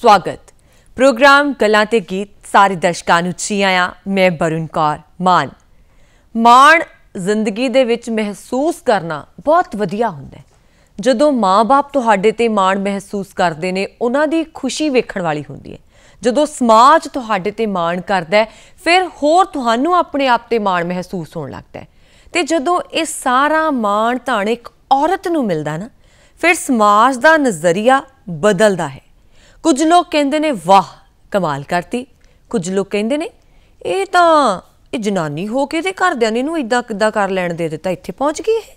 ਸਵਾਗਤ ਪ੍ਰੋਗਰਾਮ ਕਲਾ ਤੇ ਗੀਤ ਸਾਰੇ ਦਰਸ਼ਕਾਂ ਨੂੰ ਜੀ ਆਇਆਂ ਮੈਂ ਬਰੁਨ ਕੌਰ ਮਾਨ ਮਾਣ ਜ਼ਿੰਦਗੀ ਦੇ ਵਿੱਚ ਮਹਿਸੂਸ ਕਰਨਾ ਬਹੁਤ ਵਧੀਆ ਹੁੰਦਾ ਜਦੋਂ ਮਾਂ-ਬਾਪ ਤੁਹਾਡੇ ਤੇ ਮਾਣ ਮਹਿਸੂਸ ਕਰਦੇ ਨੇ ਉਹਨਾਂ ਦੀ ਖੁਸ਼ੀ ਵੇਖਣ ਵਾਲੀ ਹੁੰਦੀ ਹੈ ਜਦੋਂ ਸਮਾਜ ਤੁਹਾਡੇ ਤੇ ਮਾਣ ਕਰਦਾ ਫਿਰ ਹੋਰ ਤੁਹਾਨੂੰ ਆਪਣੇ ਆਪ ਤੇ ਮਾਣ ਮਹਿਸੂਸ ਹੋਣ ਲੱਗਦਾ ਹੈ ਤੇ ਜਦੋਂ ਇਹ ਸਾਰਾ ਮਾਣ ਧਾਣ ਇੱਕ ਔਰਤ ਨੂੰ ਮਿਲਦਾ ਨਾ ਫਿਰ ਸਮਾਜ ਦਾ ਨਜ਼ਰੀਆ ਬਦਲਦਾ ਹੈ ਕੁਝ ਲੋਕ ਕਹਿੰਦੇ ਨੇ ਵਾਹ ਕਮਾਲ ਕਰਤੀ ਕੁਝ ਲੋਕ ਕਹਿੰਦੇ ਨੇ ਇਹ ਤਾਂ ਇਹ ਜਨਾਨੀ ਹੋ ਕੇ ਤੇ ਘਰਦਿਆਂ ਨੇ ਇਹਨੂੰ ਇਦਾਂ ਕਿਦਾਂ ਕਰ ਲੈਣ ਦੇ ਦਿੱਤਾ ਇੱਥੇ ਪਹੁੰਚ ਗਈ ਇਹ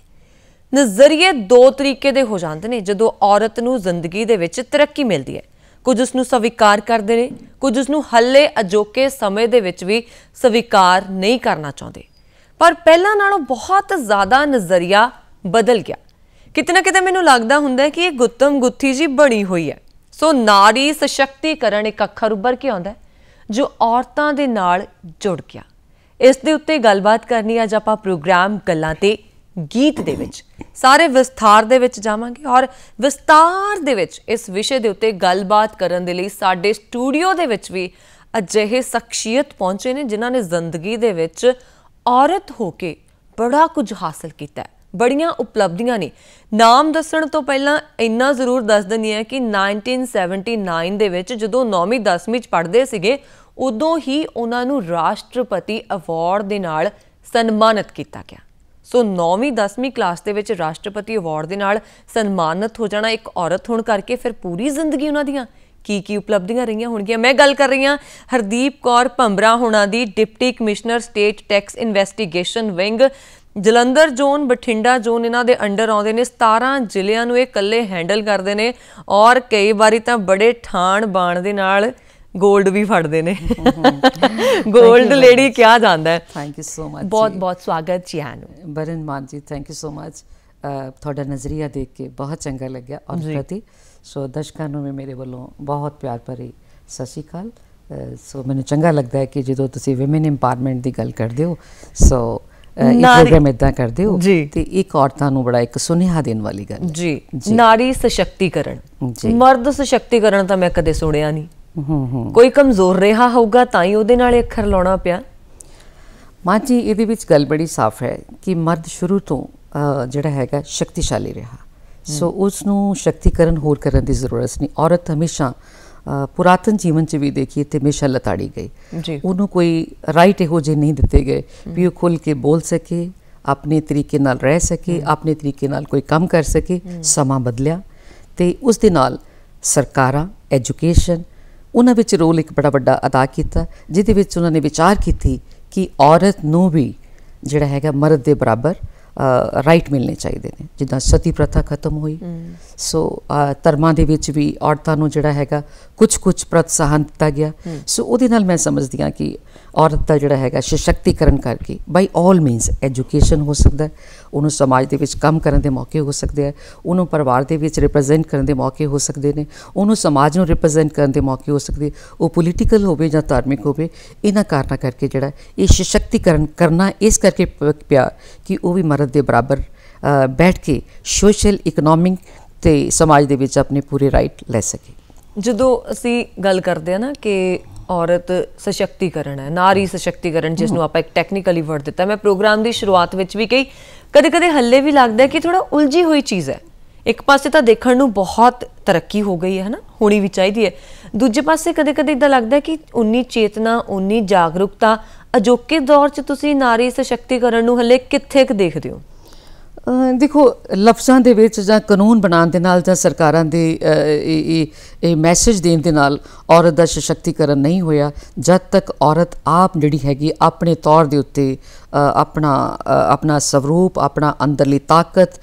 ਨਜ਼ਰੀਏ ਦੋ ਤਰੀਕੇ ਦੇ ਹੋ ਜਾਂਦੇ ਨੇ ਜਦੋਂ ਔਰਤ ਨੂੰ ਜ਼ਿੰਦਗੀ ਦੇ ਵਿੱਚ ਤਰੱਕੀ ਮਿਲਦੀ ਹੈ ਕੁਝ ਉਸ ਨੂੰ ਸਵੀਕਾਰ ਕਰਦੇ ਨੇ ਕੁਝ ਉਸ ਨੂੰ ਹੱਲੇ ਅਜੋਕੇ ਸਮੇਂ ਦੇ ਵਿੱਚ ਵੀ ਸਵੀਕਾਰ ਨਹੀਂ ਕਰਨਾ ਚਾਹੁੰਦੇ ਪਰ ਪਹਿਲਾਂ ਨਾਲੋਂ ਬਹੁਤ ਜ਼ਿਆਦਾ ਨਜ਼ਰੀਆ ਬਦਲ ਗਿਆ ਕਿਤਨਾ ਕਿਤੇ ਮੈਨੂੰ ਲੱਗਦਾ ਹੁੰਦਾ ਹੈ ਕਿ ਇਹ ਗੁੱਤਮ ਗੁੱਥੀ ਜੀ ਬਣੀ ਹੋਈ ਹੈ ਸੋ ਨਾਰੀ ਸਸ਼ਕਤੀਕਰਨ ਇੱਕ ਅੱਖਰ ਉੱਭਰ ਕੇ ਆਉਂਦਾ ਜੋ ਔਰਤਾਂ ਦੇ ਨਾਲ ਜੁੜ ਗਿਆ ਇਸ ਦੇ ਉੱਤੇ ਗੱਲਬਾਤ ਕਰਨੀ ਅੱਜ ਆਪਾਂ ਪ੍ਰੋਗਰਾਮ ਗੱਲਾਂ ਤੇ ਗੀਤ ਦੇ ਵਿੱਚ ਸਾਰੇ ਵਿਸਥਾਰ ਦੇ ਵਿੱਚ ਜਾਵਾਂਗੇ ਔਰ ਵਿਸਤਾਰ ਦੇ ਵਿੱਚ ਇਸ ਵਿਸ਼ੇ ਦੇ ਉੱਤੇ ਗੱਲਬਾਤ ਕਰਨ ਦੇ ਲਈ ਸਾਡੇ ਸਟੂਡੀਓ ਦੇ ਵਿੱਚ ਵੀ ਅਜਿਹੇ ਸ਼ਖਸੀਅਤ ਪਹੁੰਚੇ ਨੇ ਜਿਨ੍ਹਾਂ ਨੇ ਜ਼ਿੰਦਗੀ ਦੇ ਵਿੱਚ ਔਰਤ ਹੋ ਕੇ ਬੜਾ ਕੁਝ ਹਾਸਲ ਕੀਤਾ ਹੈ ਬੜੀਆਂ ਉਪਲਬਧੀਆਂ ਨੇ ਨਾਮ ਦੱਸਣ ਤੋਂ ਪਹਿਲਾਂ ਇੰਨਾ ਜ਼ਰੂਰ ਦੱਸ ਦਿੰਦੀ ਹਾਂ ਕਿ 1979 ਦੇ ਵਿੱਚ ਜਦੋਂ 9ਵੀਂ 10ਵੀਂ ਚ ਪੜ੍ਹਦੇ ਸੀਗੇ ਉਦੋਂ ਹੀ ਉਹਨਾਂ ਨੂੰ ਰਾਸ਼ਟਰਪਤੀ ਅਵਾਰਡ ਦੇ ਨਾਲ ਸਨਮਾਨਿਤ ਕੀਤਾ ਗਿਆ ਸੋ 9ਵੀਂ 10ਵੀਂ ਕਲਾਸ ਦੇ ਵਿੱਚ ਰਾਸ਼ਟਰਪਤੀ ਅਵਾਰਡ ਦੇ ਨਾਲ ਸਨਮਾਨਿਤ ਹੋ ਜਾਣਾ ਇੱਕ ਔਰਤ ਹੋਣ ਕਰਕੇ ਫਿਰ ਪੂਰੀ ਜ਼ਿੰਦਗੀ ਉਹਨਾਂ ਦੀਆਂ ਕੀ ਕੀ ਉਪਲਬਧੀਆਂ ਰਹੀਆਂ ਹੋਣਗੀਆਂ ਮੈਂ ਗੱਲ ਕਰ ਰਹੀ ਹਾਂ ਹਰਦੀਪ ਕੌਰ ਭੰਬਰਾ ਹੋਣਾ ਦੀ deputy commissioner state tax investigation wing Jalandhar zone Bathinda zone ਇਹਨਾਂ ਦੇ ਅੰਡਰ ਆਉਂਦੇ ਨੇ 17 ਜ਼ਿਲ੍ਹਿਆਂ ਨੂੰ ਇਹ ਇਕੱਲੇ ਹੈਂਡਲ ਕਰਦੇ ਨੇ ਔਰ ਕਈ ਵਾਰੀ ਤਾਂ ਬੜੇ ਠਾਣ ਬਾਣ ਦੇ ਨਾਲ 골ਡ ਵੀ ਫੜਦੇ ਨੇ 골ਡ ਲੇਡੀ ਕਿਹਾ ਜਾਂਦਾ ਹੈ ਥੈਂਕ ਯੂ ਸੋ ਮਚ ਬਹੁਤ ਬਹੁਤ ਸਵਾਗਤ ਜੀ ਆਨ ਬਰਨ ਮਾਨ ਜੀ ਥੈਂਕ ਯੂ ਸੋ ਮਚ ਤੁਹਾਡਾ ਨਜ਼ਰੀਆ ਦੇਖ ਕੇ ਬਹੁਤ ਚੰਗਾ ਲੱਗਿਆ ਔਰ ਪ੍ਰਤੀ ਸੋ ਦਸ਼ਕਾਂ ਨੂੰ ਵੀ ਮੇਰੇ ਵੱਲੋਂ ਬਹੁਤ ਪਿਆਰ ਭਰੀ ਸਤਿ ਸ਼੍ਰੀ ਅਕਾਲ ਸੋ ਮੈਨੂੰ ਚੰਗਾ ਲੱਗਦਾ ਹੈ ਕਿ ਜਦੋਂ ਤੁਸੀਂ ਔਮਨ ਇੰਪਾਰਟਮੈਂਟ ਦੀ ਗੱਲ ਕਰਦੇ ਹੋ ਸੋ ਇਹ ਪ੍ਰੋਗਰਾਮ ਇਦਾਂ ਕਰਦੇ ਹੋ ਤੇ ਇੱਕ ਔਰਤਾਂ ਨੂੰ ਬੜਾ ਇੱਕ ਸੁਨੇਹਾ ਦੇਣ ਵਾਲੀ ਗੱਲ ਹੈ ਜੀ ਨਾਰੀ ਸਸ਼ਕਤੀਕਰਨ ਜੀ ਮਰਦ ਸਸ਼ਕਤੀਕਰਨ ਤਾਂ ਮੈਂ ਕਦੇ ਸੁਣਿਆ ਨਹੀਂ ਹੂੰ ਹੂੰ ਕੋਈ ਕਮਜ਼ੋਰ ਰਿਹਾ ਹੋਊਗਾ ਤਾਂ ਹੀ ਉਹਦੇ ਨਾਲ ਅੱਖਰ ਲਾਉਣਾ ਪਿਆ ਮਾਂ ਜੀ ਇਹਦੇ ਵਿੱਚ ਗੱਲ ਬੜੀ ਸਾਫ਼ ਹੈ ਕਿ ਮਰਦ ਸ਼ੁਰੂ ਤੋਂ ਜਿਹੜਾ ਹੈਗਾ ਸ਼ਕਤੀਸ਼ਾਲੀ ਰਿਹਾ ਸੋ ਉਸ ਨੂੰ ਸ਼ਕਤੀਕਰਨ ਹੋਰ ਕਰਨ ਦੀ ਜ਼ਰੂਰਤ ਨਹੀਂ ਔਰਤ ਹਮੇਸ਼ਾ ਪੁਰਾਤਨ ਜੀਵਨ ਚ ਵੀ ਦੇਖੀਏ ਤੇ ਮੇਸ਼ਾ ਲਤਾੜੀ ਗਈ ਉਹਨੂੰ ਕੋਈ ਰਾਈਟ ਇਹੋ ਜੇ ਨਹੀਂ ਦਿੱਤੇ ਗਏ ਵੀ ਉਹ ਖੁੱਲ ਕੇ ਬੋਲ ਸਕੇ ਆਪਣੇ ਤਰੀਕੇ ਨਾਲ ਰਹਿ ਸਕੇ ਆਪਣੇ ਤਰੀਕੇ ਨਾਲ ਕੋਈ ਕੰਮ ਕਰ ਸਕੇ ਸਮਾਂ ਬਦਲਿਆ ਤੇ ਉਸ ਦੇ ਨਾਲ ਸਰਕਾਰਾਂ ਐਜੂਕੇਸ਼ਨ ਉਹਨਾਂ ਵਿੱਚ ਰੋਲ ਇੱਕ ਬੜਾ ਵੱਡਾ ਅਦਾ ਕੀਤਾ ਜਿਹਦੇ ਵਿੱਚ ਉਹਨਾਂ ਨੇ ਵਿਚਾਰ ਕੀਤੀ ਕਿ ਔਰਤ ਨੂੰ ਵੀ ਜਿਹੜਾ ਹੈਗਾ ਮਰਦ ਦੇ ਬਰਾਬਰ ਰਾਈਟ ਮਿਲਨੇ ਚਾਹੀਦੇ ਨੇ ਜਿੱਦਾਂ ਸਤੀ ਪ੍ਰਥਾ ਖਤਮ ਹੋਈ ਸੋ ਧਰਮਾਂ ਦੇ ਵਿੱਚ ਵੀ ਔਰਤਾਂ ਨੂੰ ਜਿਹੜਾ ਹੈਗਾ ਕੁਝ ਕੁਝ ਪ੍ਰਤਸਾਹਨ ਦਿੱਤਾ ਗਿਆ ਸੋ ਉਹਦੇ ਨਾਲ ਮੈਂ ਸਮਝਦੀ ਹਾਂ ਕਿ ਔਰਤ ਦਾ ਜਿਹੜਾ ਹੈਗਾ ਸਸ਼ਕਤੀਕਰਨ ਕਰਕੇ ਬਾਈ 올 ਮੀਨਸ ਐਜੂਕੇਸ਼ਨ ਹੋ ਸਕਦਾ ਉਹਨੂੰ ਸਮਾਜ ਦੇ ਵਿੱਚ ਕੰਮ ਕਰਨ ਦੇ ਮੌਕੇ ਹੋ ਸਕਦੇ ਆ ਉਹਨੂੰ ਪਰਿਵਾਰ ਦੇ ਵਿੱਚ ਰਿਪਰੈਜ਼ੈਂਟ ਕਰਨ ਦੇ ਮੌਕੇ ਹੋ ਸਕਦੇ ਨੇ ਉਹਨੂੰ ਸਮਾਜ ਨੂੰ ਰਿਪਰੈਜ਼ੈਂਟ ਕਰਨ ਦੇ ਮੌਕੇ ਹੋ ਸਕਦੇ ਉਹ ਪੋਲੀਟੀਕਲ ਹੋਵੇ ਜਾਂ ਧਾਰਮਿਕ ਹੋਵੇ ਇਹਨਾਂ ਕਾਰਨਾਂ ਕਰਕੇ ਜਿਹੜਾ ਇਹ ਸਸ਼ਕਤੀਕਰਨ ਕਰਨਾ ਇਸ ਕਰਕੇ ਪਿਆ ਕਿ ਉਹ ਵੀ ਮਰਦ ਦੇ ਬਰਾਬਰ ਬੈਠ ਕੇ ਸੋਸ਼ਲ ਇਕਨੋਮਿਕ ਤੇ ਸਮਾਜ ਦੇ ਵਿੱਚ ਆਪਣੇ ਪੂਰੇ ਰਾਈਟ ਲੈ ਸਕੇ ਜਦੋਂ ਅਸੀਂ ਗੱਲ ਕਰਦੇ ਆ ਨਾ ਕਿ ਔਰਤ ਸਸ਼ਕਤੀਕਰਨ ਹੈ ਨਾਰੀ ਸਸ਼ਕਤੀਕਰਨ ਜਿਸ ਨੂੰ ਆਪਾਂ ਇੱਕ ਟੈਕਨੀਕਲੀ ਵਰਡ ਦਿੱਤਾ ਮੈਂ ਪ੍ਰੋਗਰਾਮ ਦੀ ਸ਼ੁਰੂਆਤ ਵਿੱਚ ਵੀ ਕਹੀ ਕਦੇ-ਕਦੇ ਹੱਲੇ ਵੀ ਲੱਗਦਾ ਕਿ ਥੋੜਾ ਉਲਝੀ ਹੋਈ ਚੀਜ਼ ਹੈ ਇੱਕ ਪਾਸੇ ਤਾਂ ਦੇਖਣ ਨੂੰ ਬਹੁਤ ਤਰੱਕੀ ਹੋ ਗਈ ਹੈ ਹਨਾ ਹੋਣੀ ਵੀ ਚਾਹੀਦੀ ਹੈ ਦੂਜੇ ਪਾਸੇ ਕਦੇ-ਕਦੇ ਇਦਾਂ ਲੱਗਦਾ ਕਿ ਉਨੀ ਚੇਤਨਾ ਉਨੀ ਜਾਗਰੂਕਤਾ ਅਜੋਕੇ ਦੌਰ 'ਚ ਤੁਸੀਂ ਨਾਰੀ ਸਸ਼ਕਤੀਕਰਨ ਨੂੰ ਹੱਲੇ ਕਿੱਥੇ ਕੁ ਦੇਖਦੇ ਹੋ ਦੇਖੋ ਲਫ਼ਜ਼ਾਂ ਦੇ ਵਿੱਚ ਜਾਂ ਕਾਨੂੰਨ ਬਣਾਉਣ ਦੇ ਨਾਲ ਜਾਂ ਸਰਕਾਰਾਂ ਦੇ ਇਹ ਇਹ ਮੈਸੇਜ ਦੇਣ ਦੇ ਨਾਲ ਔਰਤ ਦਾ ਸਸ਼ਕਤੀਕਰਨ ਨਹੀਂ ਹੋਇਆ ਜਦ ਤੱਕ ਔਰਤ ਆਪ ਜਿਹੜੀ ਹੈਗੀ ਆਪਣੇ ਤੌਰ ਦੇ ਉੱਤੇ ਆਪਣਾ ਆਪਣਾ ਸਰੂਪ ਆਪਣਾ ਅੰਦਰਲੀ ਤਾਕਤ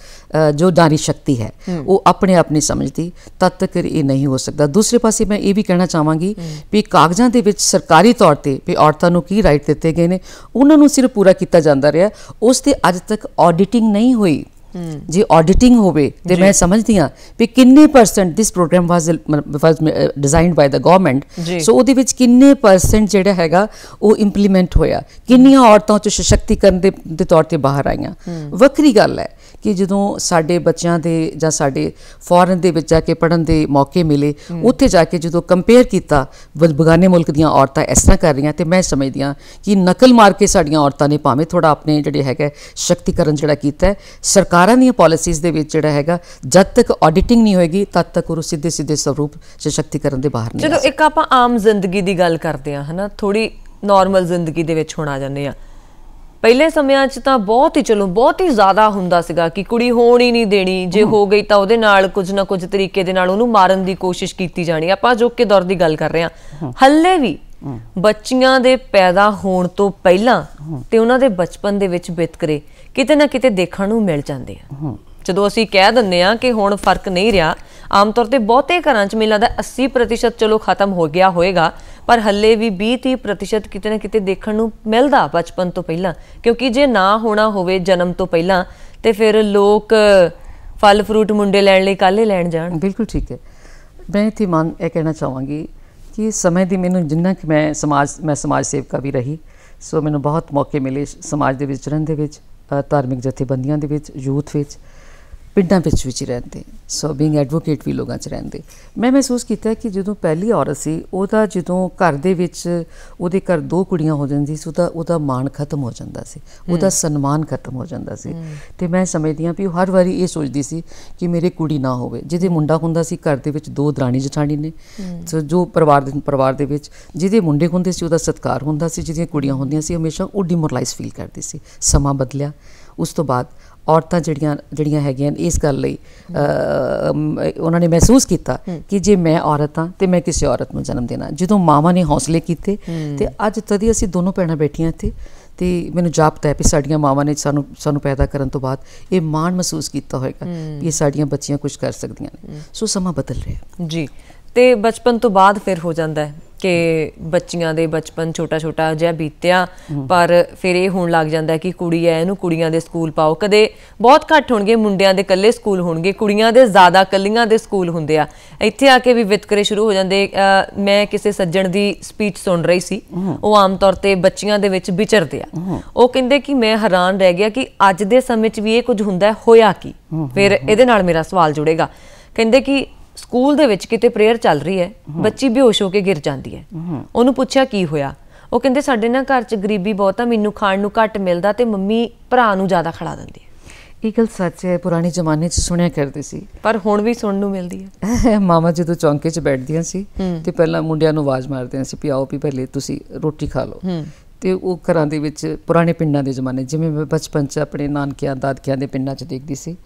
ਜੋ ਨਾਰੀ ਸ਼ਕਤੀ ਹੈ ਉਹ ਆਪਣੇ ਆਪ ਨਹੀਂ ਸਮਝਦੀ ਤਦ ਤੱਕ ਇਹ ਨਹੀਂ ਹੋ ਸਕਦਾ ਦੂਸਰੇ ਪਾਸੇ ਮੈਂ ਇਹ ਵੀ ਕਹਿਣਾ ਚਾਹਾਂਗੀ ਕਿ ਕਾਗਜ਼ਾਂ ਦੇ ਵਿੱਚ ਸਰਕਾਰੀ ਤੌਰ ਤੇ ਵੀ ਔਰਤਾਂ ਨੂੰ ਕੀ ਰਾਈਟ ਦਿੱਤੇ ਗਏ ਨੇ ਉਹਨਾਂ ਨੂੰ ਸਿਰਫ ਪੂਰਾ ਕੀਤਾ ਜਾਂਦਾ ਰਿਹਾ ਉਸ ਤੇ ਅੱਜ ਤੱਕ ਆਡਿਟਿੰਗ ਨਹੀਂ ਹੋਈ ਜੀ ਆਡਿਟਿੰਗ ਹੋਵੇ ਤੇ ਮੈਂ ਸਮਝਦੀ ਆ ਕਿ ਕਿੰਨੇ percent this program was was designed by the government so ਉਹਦੇ ਵਿੱਚ ਕਿੰਨੇ ਪਰਸੈਂਟ ਜਿਹੜਾ ਹੈਗਾ ਉਹ ਇੰਪਲੀਮੈਂਟ ਹੋਇਆ ਕਿੰਨੀਆਂ ਔਰਤਾਂ ਚ ਸਸ਼ਕਤੀਕਰਨ ਦੇ ਤੌਰ ਤੇ ਬਾਹਰ ਆਈਆਂ ਵੱਖਰੀ ਗੱਲ ਹੈ ਕਿ ਜਦੋਂ ਸਾਡੇ ਬੱਚਿਆਂ ਦੇ ਜਾਂ ਸਾਡੇ ਫੋਰਨ ਦੇ ਵਿੱਚ ਜਾ ਕੇ ਪੜਨ ਦੇ ਮੌਕੇ ਮਿਲੇ ਉੱਥੇ ਜਾ ਕੇ ਜਦੋਂ ਕੰਪੇਅਰ ਕੀਤਾ ਬਗਾਨੇ ਮੁਲਕ ਦੀਆਂ ਔਰਤਾਂ ਇਸ ਤਰ੍ਹਾਂ ਕਰ ਰਹੀਆਂ ਤੇ ਮੈਂ ਸਮਝਦੀ ਆ ਕਿ ਨਕਲ ਮਾਰ ਕੇ ਸਾਡੀਆਂ ਔਰਤਾਂ ਨੇ ਭਾਵੇਂ ਥੋੜਾ ਆਪਣੇ ਜਿਹੜੇ ਹੈਗਾ ਸ਼ਕਤੀਕਰਨ ਜਿਹੜਾ ਕੀਤਾ ਸਰਕਾਰ ਸਰਕਾਰਾਂ ਦੀਆਂ ਪਾਲਿਸੀਜ਼ ਦੇ ਵਿੱਚ ਜਿਹੜਾ ਹੈਗਾ ਜਦ ਤੱਕ ਆਡਿਟਿੰਗ ਨਹੀਂ ਹੋਏਗੀ ਤਦ ਤੱਕ ਉਹ ਸਿੱਧੇ ਸਿੱਧੇ ਸਰੂਪ ਸਸ਼ਕਤੀਕਰਨ ਦੇ ਬਾਹਰ ਨਹੀਂ ਜਦੋਂ ਇੱਕ ਆਪਾਂ ਆਮ ਜ਼ਿੰਦਗੀ ਦੀ ਗੱਲ ਕਰਦੇ ਆ ਹਨਾ ਥੋੜੀ ਨਾਰਮਲ ਜ਼ਿੰਦਗੀ ਦੇ ਵਿੱਚ ਹੁਣ ਆ ਜਾਂਦੇ ਆ ਪਹਿਲੇ ਸਮਿਆਂ 'ਚ ਤਾਂ ਬਹੁਤ ਹੀ ਚਲੋ ਬਹੁਤ ਹੀ ਜ਼ਿਆਦਾ ਹੁੰਦਾ ਸੀਗਾ ਕਿ ਕੁੜੀ ਹੋਣ ਹੀ ਨਹੀਂ ਦੇਣੀ ਜੇ ਹੋ ਗਈ ਤਾਂ ਉਹਦੇ ਨਾਲ ਕੁਝ ਨਾ ਕੁਝ ਤਰੀਕੇ ਦੇ ਨਾਲ ਉਹਨੂੰ ਮਾਰਨ ਦੀ ਕੋਸ਼ਿਸ਼ ਕੀਤੀ ਜਾਣੀ ਆਪਾਂ ਜੋ ਕਿ ਦੌਰ ਦੀ ਗੱਲ ਕਰ ਰਹੇ ਆ ਹੱਲੇ ਵੀ ਬੱਚੀਆਂ ਦੇ ਪੈਦਾ ਹੋਣ ਤੋਂ ਪਹਿਲਾਂ ਤੇ ਉਹਨਾਂ ਦੇ ਬਚਪਨ ਦੇ ਵਿੱਚ ਬਿਤਕਰੇ ਕਿਤੇ ਨਾ ਕਿਤੇ ਦੇਖਣ ਨੂੰ ਮਿਲ ਜਾਂਦੇ ਆ ਜਦੋਂ ਅਸੀਂ ਕਹਿ ਦਿੰਨੇ ਆ ਕਿ ਹੁਣ ਫਰਕ ਨਹੀਂ ਰਿਹਾ ਆਮ ਤੌਰ ਤੇ ਬਹੁਤੇ ਘਰਾਂ 'ਚ ਮੇਲਾ ਦਾ 80% ਚਲੋ ਖਤਮ ਹੋ ਗਿਆ ਹੋਵੇਗਾ ਪਰ ਹੱਲੇ ਵੀ 20-30% ਕਿਤੇ ਨਾ ਕਿਤੇ ਦੇਖਣ ਨੂੰ ਮਿਲਦਾ ਬਚਪਨ ਤੋਂ ਪਹਿਲਾਂ ਕਿਉਂਕਿ ਜੇ ਨਾ ਹੋਣਾ ਹੋਵੇ ਜਨਮ ਤੋਂ ਪਹਿਲਾਂ ਤੇ ਫਿਰ ਲੋਕ ਫਲ ਫਰੂਟ ਮੁੰਡੇ ਲੈਣ ਲਈ ਕੱਲੇ ਲੈਣ ਜਾਣ ਬਿਲਕੁਲ ਠੀਕ ਹੈ ਮੈਂ ਇਥੇ ਮਨ ਇਹ ਕਹਿਣਾ ਚਾਹਾਂਗੀ ਕਿ ਸਮੇਂ ਦੀ ਮੈਨੂੰ ਜਿੰਨਾ ਕਿ ਮੈਂ ਸਮਾਜ ਮੈਂ ਸਮਾਜ ਸੇਵਕਾ ਵੀ ਰਹੀ ਸੋ ਮੈਨੂੰ ਬਹੁਤ ਮੌਕੇ ਮਿਲੇ ਸਮਾਜ ਦੇ ਵਿੱਚ ਰਹਿਣ ਦੇ ਵਿੱਚ ਧਾਰਮਿਕ ਜਥੇਬੰਦੀਆਂ ਦੇ ਵਿੱਚ ਯੂਥ ਵਿੱਚ ਪਿੰਡਾਂ ਵਿੱਚ ਵਿੱਚ ਰਹਿੰਦੇ ਸੋ ਬੀਇੰਗ ਐਡਵੋਕੇਟ ਵੀ ਲੋਕਾਂ 'ਚ ਰਹਿੰਦੇ ਮੈਂ ਮਹਿਸੂਸ ਕੀਤਾ ਕਿ ਜਦੋਂ ਪਹਿਲੀ ਔਰਤ ਸੀ ਉਹਦਾ ਜਦੋਂ ਘਰ ਦੇ ਵਿੱਚ ਉਹਦੇ ਘਰ ਦੋ ਕੁੜੀਆਂ ਹੋ ਜਾਂਦੀ ਸੀ ਉਹਦਾ ਉਹਦਾ ਮਾਣ ਖਤਮ ਹੋ ਜਾਂਦਾ ਸੀ ਉਹਦਾ ਸਨਮਾਨ ਖਤਮ ਹੋ ਜਾਂਦਾ ਸੀ ਤੇ ਮੈਂ ਸਮਝਦੀ ਹਾਂ ਵੀ ਉਹ ਹਰ ਵਾਰੀ ਇਹ ਸੋਚਦੀ ਸੀ ਕਿ ਮੇਰੇ ਕੁੜੀ ਨਾ ਹੋਵੇ ਜਿਹਦੇ ਮੁੰਡਾ ਹੁੰਦਾ ਸੀ ਘਰ ਦੇ ਵਿੱਚ ਦੋ ਦਰਾਣੀ ਜਠਾਣੀ ਨੇ ਸੋ ਜੋ ਪਰਿਵਾਰ ਦੇ ਪਰਿਵਾਰ ਦੇ ਵਿੱਚ ਜਿਹਦੇ ਮੁੰਡੇ ਹੁੰਦੇ ਸੀ ਉਹਦਾ ਸਤਕਾਰ ਹੁੰਦਾ ਸੀ ਜਿਹਦੀਆਂ ਕੁੜੀਆਂ ਹੁੰਦੀਆਂ ਸੀ ਹਮੇਸ਼ਾ ਉਹ ਡਿਮੋਰਲਾਈਜ਼ ਫੀਲ ਕਰਦੀ ਸੀ ਸਮਾਂ ਬਦਲਿਆ ਉਸ ਤੋਂ ਬਾਅਦ ਔਰਤਾਂ ਜਿਹੜੀਆਂ ਜਿਹੜੀਆਂ ਹੈਗੀਆਂ ਇਸ ਗੱਲ ਲਈ ਉਹਨਾਂ ਨੇ ਮਹਿਸੂਸ ਕੀਤਾ ਕਿ ਜੇ ਮੈਂ ਔਰਤ ਹਾਂ ਤੇ ਮੈਂ ਕਿਸੇ ਔਰਤ ਨੂੰ ਜਨਮ ਦੇਣਾ ਜਦੋਂ ਮਾਵਾ ਨੇ ਹੌਸਲੇ ਕੀਤੇ ਤੇ ਅੱਜ ਤਦੀ ਅਸੀਂ ਦੋਨੋਂ ਪੈਣਾ ਬੈਠੀਆਂ ਇੱਥੇ ਤੇ ਮੈਨੂੰ ਜਾਪਦਾ ਹੈ ਕਿ ਸਾਡੀਆਂ ਮਾਵਾਂ ਨੇ ਸਾਨੂੰ ਸਾਨੂੰ ਪੈਦਾ ਕਰਨ ਤੋਂ ਬਾਅਦ ਇਹ ਮਾਣ ਮਹਿਸੂਸ ਕੀਤਾ ਹੋਵੇਗਾ ਕਿ ਇਹ ਸਾਡੀਆਂ ਬੱਚੀਆਂ ਕੁਝ ਕਰ ਸਕਦੀਆਂ ਨੇ ਸੋ ਸਮਾਂ ਬਦਲ ਰਿਹਾ ਜੀ ਤੇ ਬਚਪਨ ਤੋਂ ਬਾਅਦ ਫਿਰ ਹੋ ਜਾਂਦਾ ਹੈ ਕਿ ਬੱਚੀਆਂ ਦੇ ਬਚਪਨ ਛੋਟਾ ਛੋਟਾ ਜਿਹਾ ਬੀਤਿਆ ਪਰ ਫਿਰ ਇਹ ਹੋਣ ਲੱਗ ਜਾਂਦਾ ਕਿ ਕੁੜੀ ਐ ਇਹਨੂੰ ਕੁੜੀਆਂ ਦੇ ਸਕੂਲ ਪਾਓ ਕਦੇ ਬਹੁਤ ਘੱਟ ਹੋਣਗੇ ਮੁੰਡਿਆਂ ਦੇ ਇਕੱਲੇ ਸਕੂਲ ਹੋਣਗੇ ਕੁੜੀਆਂ ਦੇ ਜ਼ਿਆਦਾ ਕੱਲੀਆਂ ਦੇ ਸਕੂਲ ਹੁੰਦੇ ਆ ਇੱਥੇ ਆ ਕੇ ਵੀ ਵਿਤਕਰੇ ਸ਼ੁਰੂ ਹੋ ਜਾਂਦੇ ਮੈਂ ਕਿਸੇ ਸੱਜਣ ਦੀ ਸਪੀਚ ਸੁਣ ਰਹੀ ਸੀ ਉਹ ਆਮ ਤੌਰ ਤੇ ਬੱਚੀਆਂ ਦੇ ਵਿੱਚ ਵਿਚਰਦੇ ਆ ਉਹ ਕਹਿੰਦੇ ਕਿ ਮੈਂ ਹੈਰਾਨ ਰਹਿ ਗਿਆ ਕਿ ਅੱਜ ਦੇ ਸਮੇਂ 'ਚ ਵੀ ਇਹ ਕੁਝ ਹੁੰਦਾ ਹੋਇਆ ਕੀ ਫਿਰ ਇਹਦੇ ਨਾਲ ਮੇਰਾ ਸਵਾਲ ਜੁੜੇਗਾ ਕਹਿੰਦੇ ਕਿ ਸਕੂਲ ਦੇ ਵਿੱਚ ਕਿਤੇ ਪ੍ਰੇਅਰ ਚੱਲ ਰਹੀ ਹੈ ਬੱਚੀ ਬੇਹੋਸ਼ ਹੋ ਕੇ ਗਿਰ ਜਾਂਦੀ ਹੈ ਉਹਨੂੰ ਪੁੱਛਿਆ ਕੀ ਹੋਇਆ ਉਹ ਕਹਿੰਦੇ ਸਾਡੇ ਨਾਲ ਘਰ 'ਚ ਗਰੀਬੀ ਬਹੁਤ ਆ ਮੈਨੂੰ ਖਾਣ ਨੂੰ ਘੱਟ ਮਿਲਦਾ ਤੇ ਮੰਮੀ ਭਰਾ ਨੂੰ ਜ਼ਿਆਦਾ ਖੜਾ ਦਿੰਦੀ ਹੈ ਇਹ ਗੱਲ ਸੱਚ ਹੈ ਪੁਰਾਣੇ ਜ਼ਮਾਨੇ 'ਚ ਸੁਣਿਆ ਕਰਦੇ ਸੀ ਪਰ ਹੁਣ ਵੀ ਸੁਣਨ ਨੂੰ ਮਿਲਦੀ ਹੈ ਮਾਮਾ ਜਦੋਂ ਚੌਂਕੇ 'ਚ ਬੈਠਦੀਆਂ ਸੀ ਤੇ ਪਹਿਲਾਂ ਮੁੰਡਿਆਂ ਨੂੰ ਆਵਾਜ਼ ਮਾਰਦੇ ਸੀ ਵੀ ਆਓ ਵੀ ਪਹਿਲੇ ਤੁਸੀਂ ਰੋਟੀ ਖਾ ਲਓ ਤੇ ਉਹ ਘਰਾਂ ਦੇ ਵਿੱਚ ਪੁਰਾਣੇ ਪਿੰਡਾਂ ਦੇ ਜ਼ਮਾਨੇ ਜਿਵੇਂ ਮੈਂ ਬਚਪਨ 'ਚ ਆਪਣੇ ਨਾਨਕਿਆਂ ਦਾਦਕਿਆਂ ਦੇ ਪਿੰਡਾਂ 'ਚ ਦੇਖਦੀ ਸੀ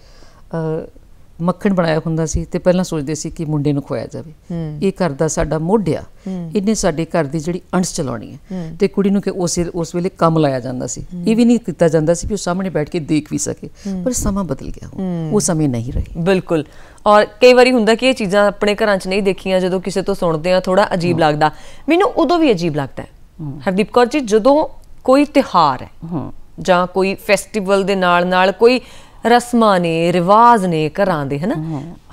ਮੱਖਣ ਬਣਾਇਆ ਹੁੰਦਾ ਸੀ ਤੇ ਪਹਿਲਾਂ ਸੋਚਦੇ ਸੀ ਕਿ ਮੁੰਡੇ ਨੂੰ ਖਵਾਇਆ ਜਾਵੇ ਇਹ ਘਰ ਦਾ ਸਾਡਾ ਮੋਢਿਆ ਇਹਨੇ ਸਾਡੇ ਘਰ ਦੀ ਜਿਹੜੀ ਅੰਸ਼ ਚਲਾਉਣੀ ਹੈ ਤੇ ਕੁੜੀ ਨੂੰ ਕਿ ਉਸ ਉਸ ਵੇਲੇ ਕੰਮ ਲਾਇਆ ਜਾਂਦਾ ਸੀ ਇਹ ਵੀ ਨਹੀਂ ਕੀਤਾ ਜਾਂਦਾ ਸੀ ਕਿ ਉਹ ਸਾਹਮਣੇ ਬੈਠ ਕੇ ਦੇਖ ਵੀ ਸਕੇ ਪਰ ਸਮਾਂ ਬਦਲ ਗਿਆ ਉਹ ਸਮੇਂ ਨਹੀਂ ਰਹੇ ਬਿਲਕੁਲ ਔਰ ਕਈ ਵਾਰੀ ਹੁੰਦਾ ਕਿ ਇਹ ਚੀਜ਼ਾਂ ਆਪਣੇ ਘਰਾਂ 'ਚ ਨਹੀਂ ਦੇਖੀਆਂ ਜਦੋਂ ਕਿਸੇ ਤੋਂ ਸੁਣਦੇ ਆ ਥੋੜਾ ਅਜੀਬ ਲੱਗਦਾ ਮੈਨੂੰ ਉਦੋਂ ਵੀ ਅਜੀਬ ਲੱਗਦਾ ਹੈ ਹਰਦੀਪ ਕੌਰ ਜੀ ਜਦੋਂ ਕੋਈ ਤਿਹਾਰ ਹੈ ਜਾਂ ਕੋਈ ਫੈਸਟੀਵਲ ਦੇ ਨਾਲ ਨਾਲ ਕੋਈ ਰਸਮਾਂ ਨੇ ਰਿਵਾਜ ਨੇ ਘਰਾਂ ਦੇ ਹਨਾ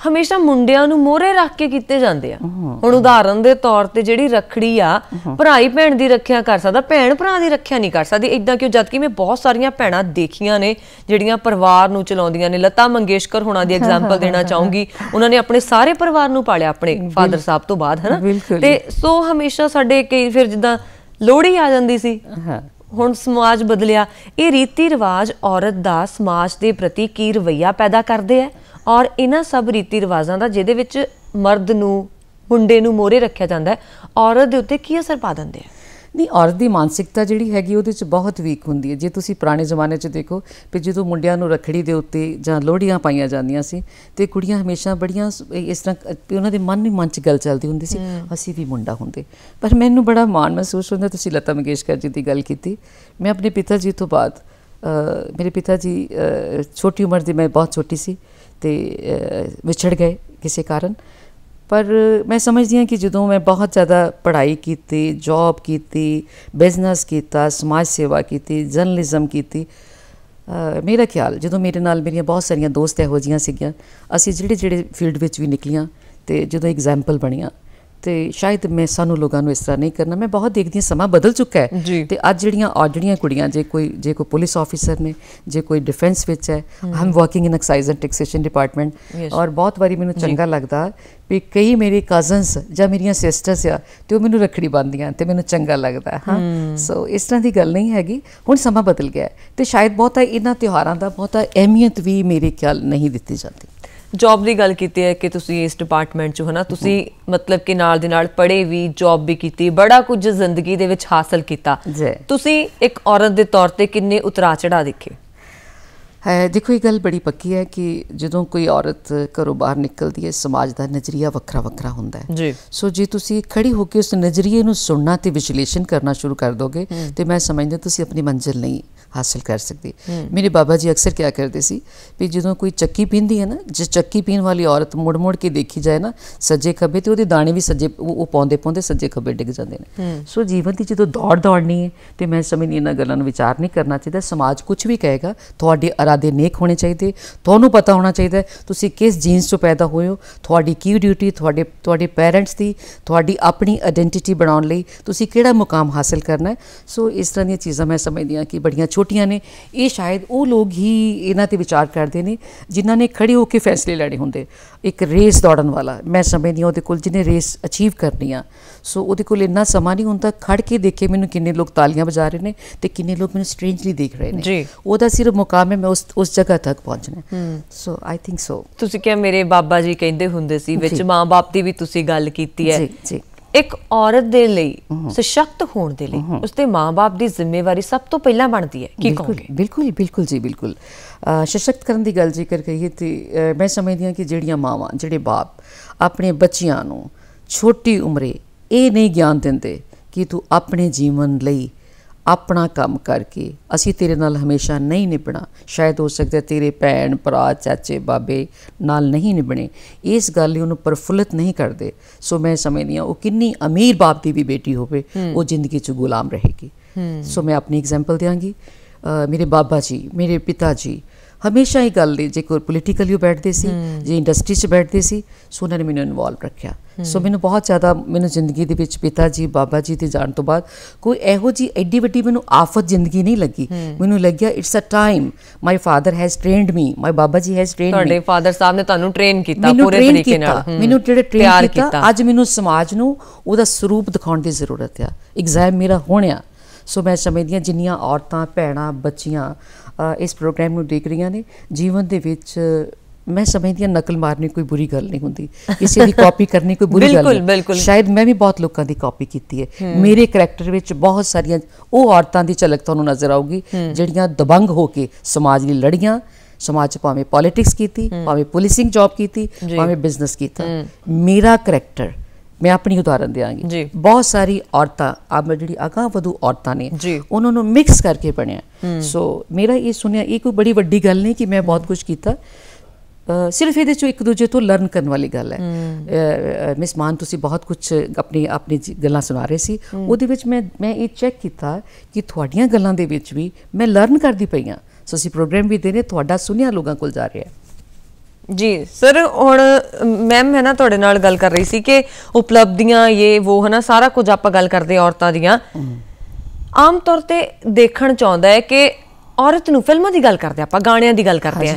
ਹਮੇਸ਼ਾ ਮੁੰਡਿਆਂ ਨੂੰ ਮੋਹਰੇ ਰੱਖ ਕੇ ਕੀਤੇ ਜਾਂਦੇ ਆ ਹੁਣ ਉਦਾਹਰਨ ਦੇ ਤੌਰ ਤੇ ਜਿਹੜੀ ਰਖੜੀ ਆ ਭਰਾਈ ਭੈਣ ਦੀ ਰੱਖਿਆ ਕਰ ਸਕਦਾ ਭੈਣ ਭਰਾ ਦੀ ਰੱਖਿਆ ਨਹੀਂ ਕਰ ਸਕਦੀ ਇਦਾਂ ਕਿਉਂ ਜਦਕਿ ਮੈਂ ਬਹੁਤ ਸਾਰੀਆਂ ਭੈਣਾਂ ਦੇਖੀਆਂ ਨੇ ਜਿਹੜੀਆਂ ਪਰਿਵਾਰ ਨੂੰ ਚਲਾਉਂਦੀਆਂ ਨੇ ਲਤਾ ਮੰਗੇਸ਼ਕਰ ਹੋਣਾ ਦੀ ਐਗਜ਼ਾਮਪਲ ਦੇਣਾ ਚਾਹੂੰਗੀ ਉਹਨਾਂ ਨੇ ਆਪਣੇ ਸਾਰੇ ਪਰਿਵਾਰ ਨੂੰ ਪਾਲਿਆ ਆਪਣੇ ਫਾਦਰ ਸਾਹਿਬ ਤੋਂ ਬਾਅਦ ਹਨਾ ਤੇ ਸੋ ਹਮੇਸ਼ਾ ਸਾਡੇ ਕਈ ਫਿਰ ਜਿੱਦਾਂ ਲੋਹੜੀ ਆ ਜਾਂਦੀ ਸੀ ਹੁਣ ਸਮਾਜ ਬਦਲਿਆ ਇਹ ਰੀਤੀ ਰਿਵਾਜ ਔਰਤ ਦਾ ਸਮਾਜ ਦੇ ਪ੍ਰਤੀ ਕੀ ਰਵਈਆ ਪੈਦਾ ਕਰਦੇ ਐ ਔਰ ਇਹਨਾਂ ਸਭ ਰੀਤੀ ਰਿਵਾਜਾਂ ਦਾ ਜਿਹਦੇ ਵਿੱਚ ਮਰਦ ਨੂੰ ਮੁੰਡੇ ਨੂੰ ਮੋਰੇ ਰੱਖਿਆ ਜਾਂਦਾ ਔਰਤ ਦੇ ਉੱਤੇ ਕੀ ਅਸਰ ਪਾ ਦਿੰਦੇ ਆ ਨਹੀਂ ਔਰਤ ਦੀ ਮਾਨਸਿਕਤਾ ਜਿਹੜੀ ਹੈਗੀ ਉਹਦੇ ਚ ਬਹੁਤ ਵੀਕ ਹੁੰਦੀ ਹੈ ਜੇ ਤੁਸੀਂ ਪੁਰਾਣੇ ਜ਼ਮਾਨੇ 'ਚ ਦੇਖੋ ਕਿ ਜਦੋਂ ਮੁੰਡਿਆਂ ਨੂੰ ਰਖੜੀ ਦੇ ਉੱਤੇ ਜਾਂ ਲੋਹੜੀਆਂ ਪਾਈਆਂ ਜਾਂਦੀਆਂ ਸੀ ਤੇ ਕੁੜੀਆਂ ਹਮੇਸ਼ਾ ਬੜੀਆਂ ਇਸ ਤਰ੍ਹਾਂ ਉਹਨਾਂ ਦੇ ਮਨ ਵਿੱਚ ਮਨ 'ਚ ਗੱਲ ਚੱਲਦੀ ਹੁੰਦੀ ਸੀ ਅਸੀਂ ਵੀ ਮੁੰਡਾ ਹੁੰਦੇ ਪਰ ਮੈਨੂੰ ਬੜਾ ਮਾਣ ਮਹਿਸੂਸ ਹੁੰਦਾ ਤੁਸੀਂ ਲਤਾ ਮੰਗੇਸ਼ਕਰ ਜੀ ਦੀ ਗੱਲ ਕੀਤੀ ਮੈਂ ਆਪਣੇ ਪਿਤਾ ਜੀ ਤੋਂ ਬਾਅਦ ਮੇਰੇ ਪਿਤਾ ਜੀ ਛੋਟੀ ਉਮਰ ਦੇ ਮੈਂ ਬਹੁਤ ਛੋਟੀ ਸੀ ਤੇ ਵਿਛੜ ਗਏ ਕਿਸੇ ਕਾਰਨ ਪਰ ਮੈਂ ਸਮਝਦੀ ਹਾਂ ਕਿ ਜਦੋਂ ਮੈਂ ਬਹੁਤ ਜ਼ਿਆਦਾ ਪੜ੍ਹਾਈ ਕੀਤੀ ਜੌਬ ਕੀਤੀ ਬਿਜ਼ਨਸ ਕੀਤਾ ਸਮਾਜ ਸੇਵਾ ਕੀਤੀ ਜਰਨਲਿਜ਼ਮ ਕੀਤੀ ਮੇਰਾ ਖਿਆਲ ਜਦੋਂ ਮੇਰੇ ਨਾਲ ਮੇਰੀਆਂ ਬਹੁਤ ਸਾਰੀਆਂ ਦੋਸਤ ਇਹੋ ਜੀਆਂ ਸੀਗੀਆਂ ਅਸੀਂ ਜਿਹੜੇ ਜਿਹੜੇ ਫੀਲਡ ਵਿੱਚ ਵੀ ਨਿਕਲੀਆਂ ਤੇ ਜਦੋਂ ਐਗਜ਼ਾਮਪਲ ਬਣੀਆਂ ਤੇ ਸ਼ਾਇਦ ਮੈਂ ਸਾਨੂੰ ਲੋਕਾਂ ਨੂੰ ਇਸ ਤਰ੍ਹਾਂ ਨਹੀਂ ਕਰਨਾ ਮੈਂ ਬਹੁਤ ਦੇਖਦੀ ਹਾਂ ਸਮਾਂ ਬਦਲ ਚੁੱਕਾ ਹੈ ਤੇ ਅੱਜ ਜਿਹੜੀਆਂ ਜਿਹੜੀਆਂ ਕੁੜੀਆਂ ਜੇ ਕੋਈ ਜੇ ਕੋਈ ਪੁਲਿਸ ਆਫੀਸਰ ਨੇ ਜੇ ਕੋਈ ਡਿਫੈਂਸ ਵਿੱਚ ਹੈ I'm working in excise and taxation department ਔਰ ਬਹੁਤ ਵਾਰੀ ਮੈਨੂੰ ਚੰਗਾ ਲੱਗਦਾ ਵੀ ਕਈ ਮੇਰੇ ਕਜ਼ਨਸ ਜਾਂ ਮੇਰੀਆਂ ਸਿਸਟਰਸ ਆ ਤੇ ਉਹ ਮੈਨੂੰ ਰਖੜੀ ਬੰਦੀਆਂ ਤੇ ਮੈਨੂੰ ਚੰਗਾ ਲੱਗਦਾ ਹਾਂ ਸੋ ਇਸ ਤਰ੍ਹਾਂ ਦੀ ਗੱਲ ਨਹੀਂ ਹੈਗੀ ਹੁਣ ਸਮਾਂ ਬਦਲ ਗਿਆ ਤੇ ਸ਼ਾਇਦ ਬਹੁਤਾ ਇਹਨਾਂ ਤਿਉਹਾਰਾਂ ਦਾ ਬਹੁਤਾ ਅਹਿਮੀਅਤ ਵੀ ਮੇਰੇ ਖਿਆਲ ਨਹੀਂ ਦਿੱਤੀ ਜਾਂਦੀ ਜੌਬ ਦੀ ਗੱਲ ਕੀਤੀ ਹੈ ਕਿ ਤੁਸੀਂ ਇਸ ਡਿਪਾਰਟਮੈਂਟ 'ਚ ਹਨਾ ਤੁਸੀਂ ਮਤਲਬ ਕਿ ਨਾਲ ਦੇ ਨਾਲ ਪੜ੍ਹੇ ਵੀ ਜੌਬ ਵੀ ਕੀਤੀ ਬੜਾ ਕੁਝ ਜ਼ਿੰਦਗੀ ਦੇ ਵਿੱਚ ਹਾਸਲ ਕੀਤਾ ਤੁਸੀਂ ਇੱਕ ਔਰਤ ਦੇ ਤੌਰ ਤੇ ਕਿੰਨੇ ਉਤਰਾ ਚੜਾ ਦੇਖੇ ਹੈ ਦੇਖੋ ਇਹ ਗੱਲ ਬੜੀ ਪੱਕੀ ਹੈ ਕਿ ਜਦੋਂ ਕੋਈ ਔਰਤ ਘਰੋਂ ਬਾਹਰ ਨਿਕਲਦੀ ਹੈ ਸਮਾਜ ਦਾ ਨਜ਼ਰੀਆ ਵੱਖਰਾ ਵੱਖਰਾ ਹੁੰਦਾ ਹੈ ਜੀ ਸੋ ਜੇ ਤੁਸੀਂ ਖੜੀ ਹੋ ਕੇ ਉਸ ਨਜ਼ਰੀਏ ਨੂੰ ਸੁਣਨਾ ਤੇ ਵਿਸ਼ਲੇਸ਼ਣ ਕਰਨਾ ਸ਼ੁਰੂ ਕਰ ਦੋਗੇ ਤੇ ਮੈਂ ਸਮਝਦਾ ਤੁਸੀਂ ਆਪਣੀ ਮੰਜ਼ਿਲ ਨਹੀਂ ਹਾਸਲ ਕਰ ਸਕਦੇ ਮੇਰੇ ਬਾਬਾ ਜੀ ਅਕਸਰ ਕਿਹਾ ਕਰਦੇ ਸੀ ਵੀ ਜਦੋਂ ਕੋਈ ਚੱਕੀ ਪੀਂਦੀ ਹੈ ਨਾ ਜੇ ਚੱਕੀ ਪੀਣ ਵਾਲੀ ਔਰਤ ਮੁੜ ਮੁੜ ਕੇ ਦੇਖੀ ਜਾਏ ਨਾ ਸੱਜੇ ਖੱਬੇ ਤੇ ਉਹਦੇ ਦਾਣੇ ਵੀ ਸੱਜੇ ਉਹ ਪਾਉਂਦੇ ਪਾਉਂਦੇ ਸੱਜੇ ਖੱਬੇ ਡਿੱਗ ਜਾਂਦੇ ਨੇ ਸੋ ਜੀਵਨ ਦੀ ਜਦੋਂ ਦੌੜ ਦੌੜਨੀ ਹੈ ਤੇ ਮੈਂ ਨਹੀਂ ਇਹਨਾਂ ਗੱਲਾਂ ਨੂੰ ਵਿਚਾਰ ਨਹੀਂ ਕਰਨਾ ਚਾਹੀਦਾ ਸਮਾਜ ਕੁਝ ਵੀ ਕਹੇਗਾ ਤੁਹਾਡੇ ਦੇ ਨੇਕ ਹੋਣੇ ਚਾਹੀਦੇ ਤੁਹਾਨੂੰ ਪਤਾ ਹੋਣਾ ਚਾਹੀਦਾ ਤੁਸੀਂ ਕਿਸ ਜੀਨਸ ਤੋਂ ਪੈਦਾ ਹੋਏ ਹੋ ਤੁਹਾਡੀ ਕੀ ਡਿਊਟੀ ਤੁਹਾਡੇ ਤੁਹਾਡੇ ਪੇਰੈਂਟਸ ਦੀ ਤੁਹਾਡੀ ਆਪਣੀ ਆਇਡੈਂਟੀਟੀ ਬਣਾਉਣ ਲਈ ਤੁਸੀਂ ਕਿਹੜਾ ਮੁਕਾਮ ਹਾਸਲ ਕਰਨਾ ਹੈ ਸੋ ਇਸ ਤਰ੍ਹਾਂ ਦੀਆਂ ਚੀਜ਼ਾਂ ਮੈਂ ਸਮਝਦੀ ਹਾਂ ਕਿ ਬੜੀਆਂ ਛੋਟੀਆਂ ਨੇ ਇਹ ਸ਼ਾਇਦ ਉਹ ਲੋਕ ਹੀ ਇਹਨਾਂ ਤੇ ਵਿਚਾਰ ਕਰਦੇ ਨੇ ਜਿਨ੍ਹਾਂ ਨੇ ਖੜੇ ਹੋ ਕੇ ਫੈਸਲੇ ਲੈਣੇ ਹੁੰਦੇ ਇੱਕ ਰੇਸ ਦੌੜਨ ਵਾਲਾ ਮੈਂ ਸਮਝਦੀ ਹਾਂ ਉਹਦੇ ਕੋਲ ਜਿਹਨੇ ਰੇਸ ਅਚੀਵ ਕਰਨੀ ਆ ਸੋ ਉਹਦੇ ਕੋਲ ਇੰਨਾ ਸਮਾਂ ਨਹੀਂ ਹੁੰਦਾ ਖੜ ਕੇ ਦੇਖੇ ਮੈਨੂੰ ਕਿੰਨੇ ਲੋਕ ਤਾਲੀਆਂ ਵਜਾ ਰਹੇ ਨੇ ਤੇ ਕਿੰਨੇ ਲੋਕ ਮੈਨੂੰ ਸਟ੍ਰੇਂਜਲੀ ਦੇਖ ਰਹੇ ਨੇ ਉਹਦਾ ਸਿਰਫ ਮੁਕਾਮ ਹੈ ਮੈਂ ਉਸ ਉਸ ਜਗ੍ਹਾ ਤੱਕ ਪਹੁੰਚਣਾ ਸੋ ਆਈ ਥਿੰਕ ਸੋ ਤੁਸੀਂ ਕਿਹਾ ਮੇਰੇ ਬਾਬਾ ਜੀ ਕਹਿੰਦੇ ਹੁੰਦੇ ਸੀ ਵਿੱਚ ਮਾਂ-ਬਾਪ ਦੀ ਵੀ ਤੁਸੀਂ ਗੱਲ ਕੀਤੀ ਹੈ ਜੀ ਜੀ ਇੱਕ ਔਰਤ ਦੇ ਲਈ ਸਸ਼ਕਤ ਹੋਣ ਦੇ ਲਈ ਉਸਦੇ ਮਾਪੇ ਦੀ ਜ਼ਿੰਮੇਵਾਰੀ ਸਭ ਤੋਂ ਪਹਿਲਾਂ ਬਣਦੀ ਹੈ ਕੀ ਕਹੋਗੇ ਬਿਲਕੁਲ ਬਿਲਕੁਲ ਜੀ ਬਿਲਕੁਲ ਸਸ਼ਕਤ ਕਰਨ ਦੀ ਗੱਲ ਜ਼ਿਕਰ ਕਰੀਏ ਤੇ ਮੈਂ ਸਮਝਦੀ ਹਾਂ ਕਿ ਜਿਹੜੀਆਂ ਮਾਵਾਂ ਜਿਹੜੇ ਬਾਪ ਆਪਣੇ ਬੱਚਿਆਂ ਨੂੰ ਛੋਟੀ ਉਮਰੇ ਇਹ ਨਹੀਂ ਗਿਆਨ ਦਿੰਦੇ ਕਿ ਤੂੰ ਆਪਣੇ ਜੀਵਨ ਲਈ ਆਪਣਾ ਕੰਮ ਕਰਕੇ ਅਸੀਂ ਤੇਰੇ ਨਾਲ ਹਮੇਸ਼ਾ ਨਹੀਂ ਨਿਭਣਾ ਸ਼ਾਇਦ ਹੋ ਸਕਦਾ ਤੇਰੇ ਭੈਣ ਭਰਾ ਚਾਚੇ ਬਾਬੇ ਨਾਲ ਨਹੀਂ ਨਿਭਣੇ ਇਸ ਗੱਲ ਨੂੰ ਉਹਨੂੰ ਪਰਫੁੱਲਤ ਨਹੀਂ ਕਰਦੇ ਸੋ ਮੈਂ ਸਮਝਦੀ ਹਾਂ ਉਹ ਕਿੰਨੀ ਅਮੀਰ ਬਾਪ ਦੀ ਵੀ ਬੇਟੀ ਹੋਵੇ ਉਹ ਜ਼ਿੰਦਗੀ 'ਚ ਗੁਲਾਮ ਰਹੇਗੀ ਸੋ ਮੈਂ ਆਪਣੀ ਐਗਜ਼ਾਮਪਲ ਦਿਆਂਗੀ ਮੇਰੇ ਬਾਬਾ ਜੀ ਮੇਰੇ ਪਿਤਾ ਜੀ ਹਮੇਸ਼ਾ ਹੀ ਗੱਲ ਦੀ ਜੇ ਕੋਈ ਪੋਲੀਟੀਕਲੀ ਬੈਠਦੇ ਸੀ ਜੇ ਇੰਡਸਟਰੀ 'ਚ ਬੈਠਦੇ ਸੀ ਸੋ ਉਹਨਾਂ ਨੇ ਮੈਨੂੰ ਇਨਵੋਲਵ ਰੱਖਿਆ ਸੋ ਮੈਨੂੰ ਬਹੁਤ ਜ਼ਿਆਦਾ ਮੈਨੂੰ ਜ਼ਿੰਦਗੀ ਦੇ ਵਿੱਚ ਪਿਤਾ ਜੀ ਬਾਬਾ ਜੀ ਤੇ ਜਾਣ ਤੋਂ ਬਾਅਦ ਕੋਈ ਇਹੋ ਜੀ ਐਡੀ ਵੱਡੀ ਮੈਨੂੰ ਆਫਤ ਜ਼ਿੰਦਗੀ ਨਹੀਂ ਲੱਗੀ ਮੈਨੂੰ ਲੱਗਿਆ it's a time my father has trained me my ਬਾਬਾ ਜੀ ਹੈਜ਼ ਟ੍ਰੇਨਡ ਮੀ ਤੁਹਾਡੇ ਫਾਦਰ ਸਾਹਿਬ ਨੇ ਤੁਹਾਨੂੰ ਟ੍ਰੇਨ ਕੀਤਾ ਪੂਰੇ ਤਰੀਕੇ ਨਾਲ ਮੈਨੂੰ ਜਿਹੜੇ ਟ੍ਰੇਨ ਕੀਤਾ ਅੱਜ ਮੈਨੂੰ ਸਮਾਜ ਨੂੰ ਉਹਦਾ ਸਰੂਪ ਦਿਖਾਉਣ ਦੀ ਜ਼ਰੂਰਤ ਆ ਐਗਜ਼ਾਮ ਮੇਰਾ ਹੋਣਿਆ ਸੋ ਮੈਂ ਸਮਝਦੀ ਹਾਂ ਜਿੰਨੀਆਂ ਔਰਤਾਂ ਭੈਣਾਂ ਬੱਚੀਆਂ ਇਸ ਪ੍ਰੋਗਰਾਮ ਨੂੰ ਦੇਖ ਰਹੀਆਂ ਨੇ ਜੀਵਨ ਦੇ ਵਿੱਚ ਮੈਂ ਸਮਝਦੀ ਹਾਂ ਨਕਲ ਮਾਰਨੀ ਕੋਈ ਬੁਰੀ ਗੱਲ ਨਹੀਂ ਹੁੰਦੀ ਕਿਸੇ ਦੀ ਕਾਪੀ ਕਰਨੀ ਕੋਈ ਬੁਰੀ ਗੱਲ ਨਹੀਂ ਸ਼ਾਇਦ ਮੈਂ ਵੀ ਬਹੁਤ ਲੋਕਾਂ ਦੀ ਕਾਪੀ ਕੀਤੀ ਹੈ ਮੇਰੇ ਕੈਰੈਕਟਰ ਵਿੱਚ ਬਹੁਤ ਸਾਰੀਆਂ ਉਹ ਔਰਤਾਂ ਦੀ ਝਲਕ ਤੁਹਾਨੂੰ ਨਜ਼ਰ ਆਊਗੀ ਜਿਹੜੀਆਂ ਦਬੰਗ ਹੋ ਕੇ ਸਮਾਜ ਲਈ ਲੜੀਆਂ ਸਮਾਜ ਭਾਵੇਂ ਪੋਲਿਟਿਕਸ ਕੀਤੀ ਭਾਵੇਂ ਪੁਲਿਸਿੰਗ ਜੌਬ ਕੀਤੀ ਭਾਵੇਂ ਬਿਜ਼ਨਸ ਕੀਤਾ ਮੇਰਾ ਕੈਰੈਕਟਰ ਮੈਂ ਆਪਣੀ ਉਦਾਹਰਨ ਦਿਆਂਗੀ ਬਹੁਤ ਸਾਰੀ ਔਰਤਾਂ ਮੈਂ ਜਿਹੜੀ ਅਗਾ ਵਧੂ ਔਰਤਾਂ ਨੇ ਉਹਨਾਂ ਨੂੰ ਮਿਕਸ ਕਰਕੇ ਬਣਿਆ ਸੋ ਮੇਰਾ ਇਹ ਸੁਣਿਆ ਇਹ ਕੋਈ ਬੜੀ ਵੱਡੀ ਗੱਲ ਨਹੀਂ ਕਿ ਮੈਂ ਬਹੁਤ ਕੁਝ ਕੀਤਾ ਸਿਰਫ ਇਹਦੇ ਚੋਂ ਇੱਕ ਦੂਜੇ ਤੋਂ ਲਰਨ ਕਰਨ ਵਾਲੀ ਗੱਲ ਹੈ ਮਿਸ ਮਾਨ ਤੁਸੀਂ ਬਹੁਤ ਕੁਝ ਆਪਣੀ ਆਪਣੀ ਗੱਲਾਂ ਸੁਣਾ ਰਹੇ ਸੀ ਉਹਦੇ ਵਿੱਚ ਮੈਂ ਮੈਂ ਇਹ ਚੈੱਕ ਕੀਤਾ ਕਿ ਤੁਹਾਡੀਆਂ ਗੱਲਾਂ ਦੇ ਵਿੱਚ ਵੀ ਮੈਂ ਲਰਨ ਕਰਦੀ ਪਈ ਆ ਸੋ ਅਸੀਂ ਪ੍ਰੋਗਰਾਮ ਵੀ ਦੇਨੇ ਤੁਹਾਡਾ ਸੁਨਿਆ ਲੋਕਾਂ ਕੋਲ ਜਾ ਰਿਹਾ ਹੈ ਜੀ ਸਰ ਹੁਣ ਮੈਮ ਹੈ ਨਾ ਤੁਹਾਡੇ ਨਾਲ ਗੱਲ ਕਰ ਰਹੀ ਸੀ ਕਿ ਉਪਲਬਧੀਆਂ ਇਹ ਉਹ ਹੈ ਨਾ ਸਾਰਾ ਕੁਝ ਆਪਾਂ ਗੱਲ ਕਰਦੇ ਔਰਤਾਂ ਦੀਆਂ ਆਮ ਤੌਰ ਤੇ ਦੇਖਣ ਚਾਹੁੰਦਾ ਹੈ ਕਿ ਔਰਤ ਨੂੰ ਫਿਲਮਾਂ ਦੀ ਗੱਲ ਕਰਦੇ ਆਪਾਂ ਗਾਣਿਆਂ ਦੀ ਗੱਲ ਕਰਦੇ ਆ